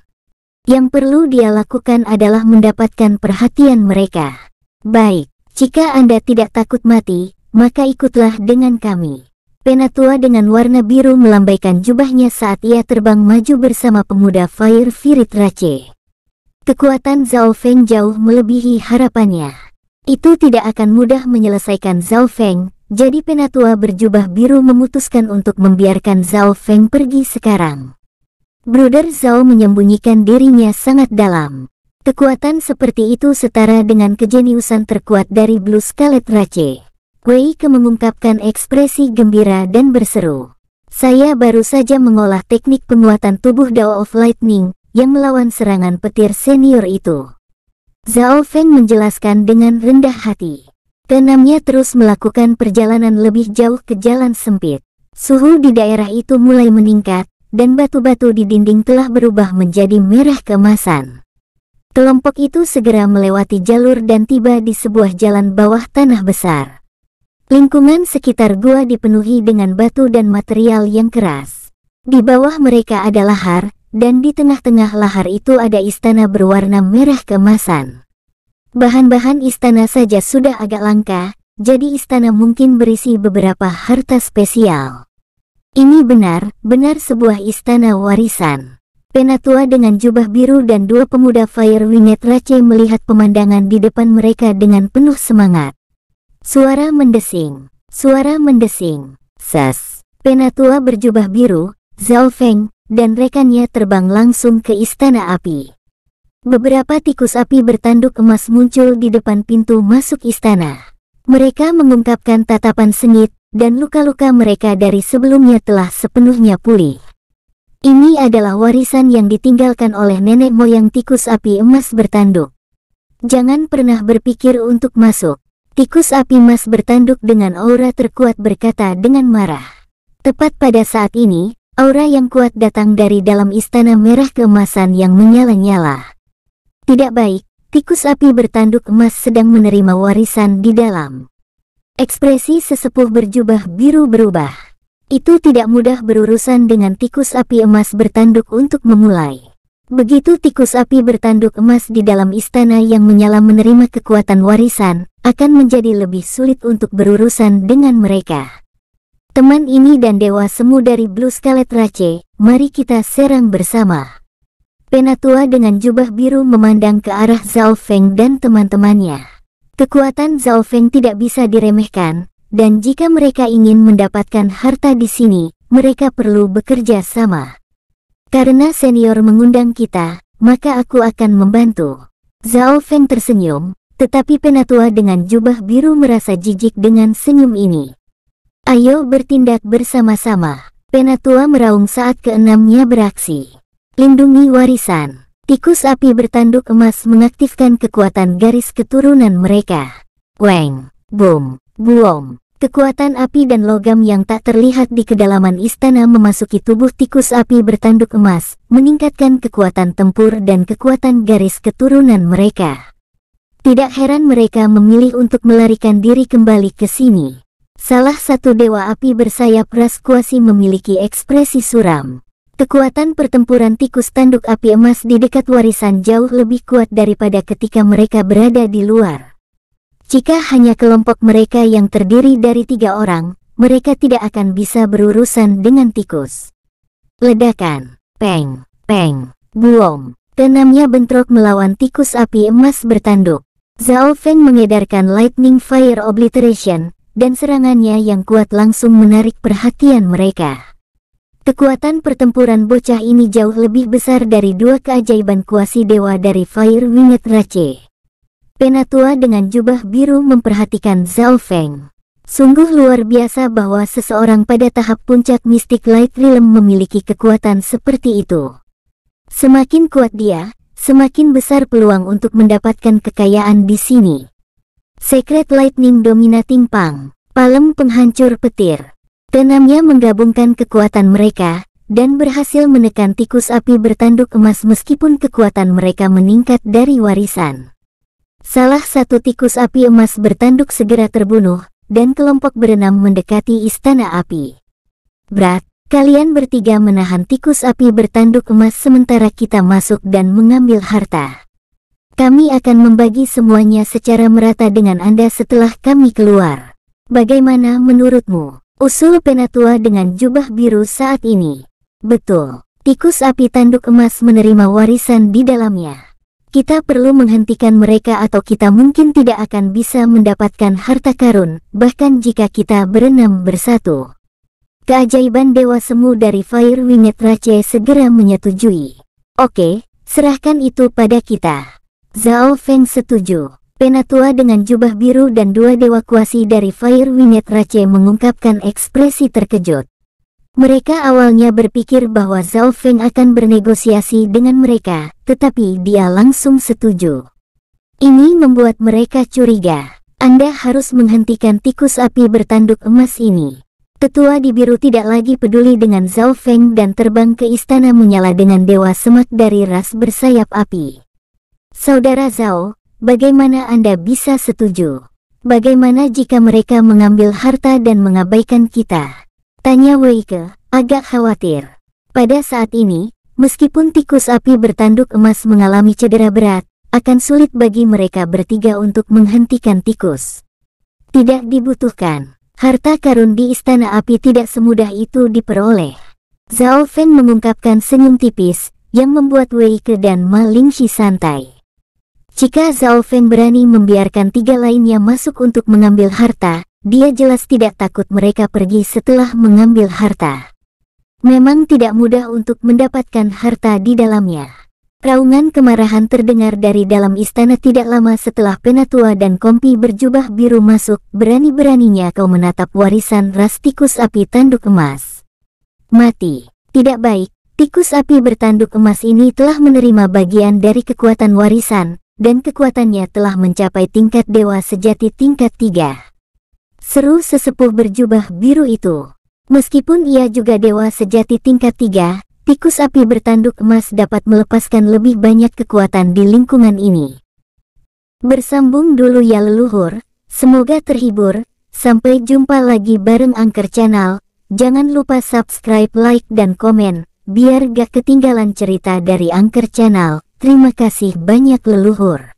Yang perlu dia lakukan adalah mendapatkan perhatian mereka. Baik, jika Anda tidak takut mati, maka ikutlah dengan kami. Penatua dengan warna biru melambaikan jubahnya saat ia terbang maju bersama pemuda Fire Firit Rache. Kekuatan Zhao Feng jauh melebihi harapannya. Itu tidak akan mudah menyelesaikan Zhao Feng, jadi penatua berjubah biru memutuskan untuk membiarkan Zhao Feng pergi sekarang. Brother Zhao menyembunyikan dirinya sangat dalam. Kekuatan seperti itu setara dengan kejeniusan terkuat dari Blue Scarlet Rache. Wei Ke mengungkapkan ekspresi gembira dan berseru. Saya baru saja mengolah teknik penguatan tubuh Dao of Lightning, yang melawan serangan petir senior itu. Zhao Feng menjelaskan dengan rendah hati. Keenamnya terus melakukan perjalanan lebih jauh ke jalan sempit. Suhu di daerah itu mulai meningkat, dan batu-batu di dinding telah berubah menjadi merah kemasan. Kelompok itu segera melewati jalur dan tiba di sebuah jalan bawah tanah besar. Lingkungan sekitar gua dipenuhi dengan batu dan material yang keras. Di bawah mereka ada lahar, dan di tengah-tengah lahar itu ada istana berwarna merah kemasan. Bahan-bahan istana saja sudah agak langka, jadi istana mungkin berisi beberapa harta spesial. Ini benar, benar sebuah istana warisan. Penatua dengan jubah biru dan dua pemuda Fire Winged Rache melihat pemandangan di depan mereka dengan penuh semangat. Suara mendesing, suara mendesing, sas. Penatua berjubah biru, Zhao dan rekannya terbang langsung ke istana api. Beberapa tikus api bertanduk emas muncul di depan pintu masuk istana. Mereka mengungkapkan tatapan sengit, dan luka-luka mereka dari sebelumnya telah sepenuhnya pulih. Ini adalah warisan yang ditinggalkan oleh nenek moyang tikus api emas bertanduk. Jangan pernah berpikir untuk masuk. Tikus api emas bertanduk dengan aura terkuat berkata dengan marah. Tepat pada saat ini, Aura yang kuat datang dari dalam istana merah keemasan yang menyala-nyala. Tidak baik, tikus api bertanduk emas sedang menerima warisan di dalam. Ekspresi sesepuh berjubah biru berubah. Itu tidak mudah berurusan dengan tikus api emas bertanduk untuk memulai. Begitu tikus api bertanduk emas di dalam istana yang menyala menerima kekuatan warisan, akan menjadi lebih sulit untuk berurusan dengan mereka. Teman ini dan Dewa Semu dari Blue Scarlet Race, mari kita serang bersama. Penatua dengan jubah biru memandang ke arah Zhao Feng dan teman-temannya. Kekuatan Zhao Feng tidak bisa diremehkan, dan jika mereka ingin mendapatkan harta di sini, mereka perlu bekerja sama. Karena senior mengundang kita, maka aku akan membantu. Zhao Feng tersenyum, tetapi penatua dengan jubah biru merasa jijik dengan senyum ini. Ayo bertindak bersama-sama. Penatua meraung saat keenamnya beraksi. Lindungi warisan. Tikus api bertanduk emas mengaktifkan kekuatan garis keturunan mereka. Weng, Boom, Buom. Kekuatan api dan logam yang tak terlihat di kedalaman istana memasuki tubuh tikus api bertanduk emas, meningkatkan kekuatan tempur dan kekuatan garis keturunan mereka. Tidak heran mereka memilih untuk melarikan diri kembali ke sini. Salah satu dewa api bersayap Raskuasi memiliki ekspresi suram. Kekuatan pertempuran tikus tanduk api emas di dekat warisan jauh lebih kuat daripada ketika mereka berada di luar. Jika hanya kelompok mereka yang terdiri dari tiga orang, mereka tidak akan bisa berurusan dengan tikus. Ledakan, peng, peng, buom, Tenamnya bentrok melawan tikus api emas bertanduk. Zhao Feng mengedarkan Lightning Fire Obliteration, dan serangannya yang kuat langsung menarik perhatian mereka. Kekuatan pertempuran bocah ini jauh lebih besar dari dua keajaiban kuasi dewa dari Fire Winged Rache. Penatua dengan jubah biru memperhatikan Zhao Feng. Sungguh luar biasa bahwa seseorang pada tahap puncak mistik Light Realm memiliki kekuatan seperti itu. Semakin kuat dia, semakin besar peluang untuk mendapatkan kekayaan di sini. Secret Lightning Dominating Pang, Palem Penghancur Petir. Tenamnya menggabungkan kekuatan mereka, dan berhasil menekan tikus api bertanduk emas meskipun kekuatan mereka meningkat dari warisan. Salah satu tikus api emas bertanduk segera terbunuh, dan kelompok berenam mendekati istana api. Brat, kalian bertiga menahan tikus api bertanduk emas sementara kita masuk dan mengambil harta. Kami akan membagi semuanya secara merata dengan Anda setelah kami keluar. Bagaimana menurutmu? Usul Penatua dengan jubah biru saat ini. Betul, tikus api tanduk emas menerima warisan di dalamnya. Kita perlu menghentikan mereka atau kita mungkin tidak akan bisa mendapatkan harta karun, bahkan jika kita berenam bersatu. Keajaiban Dewa Semu dari Fire Winged Rache segera menyetujui. Oke, serahkan itu pada kita. Zhao Feng setuju. Penatua dengan jubah biru dan dua dewa kuasi dari Fire Winnet Rache mengungkapkan ekspresi terkejut. Mereka awalnya berpikir bahwa Zhao Feng akan bernegosiasi dengan mereka, tetapi dia langsung setuju. Ini membuat mereka curiga. Anda harus menghentikan tikus api bertanduk emas ini. Tetua di biru tidak lagi peduli dengan Zhao Feng dan terbang ke istana menyala dengan dewa semak dari ras bersayap api. Saudara Zhao, bagaimana Anda bisa setuju? Bagaimana jika mereka mengambil harta dan mengabaikan kita? Tanya Weike, agak khawatir. Pada saat ini, meskipun tikus api bertanduk emas mengalami cedera berat, akan sulit bagi mereka bertiga untuk menghentikan tikus. Tidak dibutuhkan. Harta karun di istana api tidak semudah itu diperoleh. Zhao Feng mengungkapkan senyum tipis yang membuat Weike dan Ma Lingxi santai. Jika Zhao Feng berani membiarkan tiga lainnya masuk untuk mengambil harta, dia jelas tidak takut mereka pergi setelah mengambil harta. Memang tidak mudah untuk mendapatkan harta di dalamnya. Raungan kemarahan terdengar dari dalam istana tidak lama setelah Penatua dan Kompi berjubah biru masuk, berani-beraninya kau menatap warisan ras tikus api tanduk emas. Mati. Tidak baik, tikus api bertanduk emas ini telah menerima bagian dari kekuatan warisan, dan kekuatannya telah mencapai tingkat dewa sejati tingkat tiga. Seru sesepuh berjubah biru itu. Meskipun ia juga dewa sejati tingkat tiga, tikus api bertanduk emas dapat melepaskan lebih banyak kekuatan di lingkungan ini. Bersambung dulu ya leluhur, semoga terhibur, sampai jumpa lagi bareng Angker Channel, jangan lupa subscribe, like, dan komen, biar gak ketinggalan cerita dari Angker Channel. Terima kasih banyak leluhur.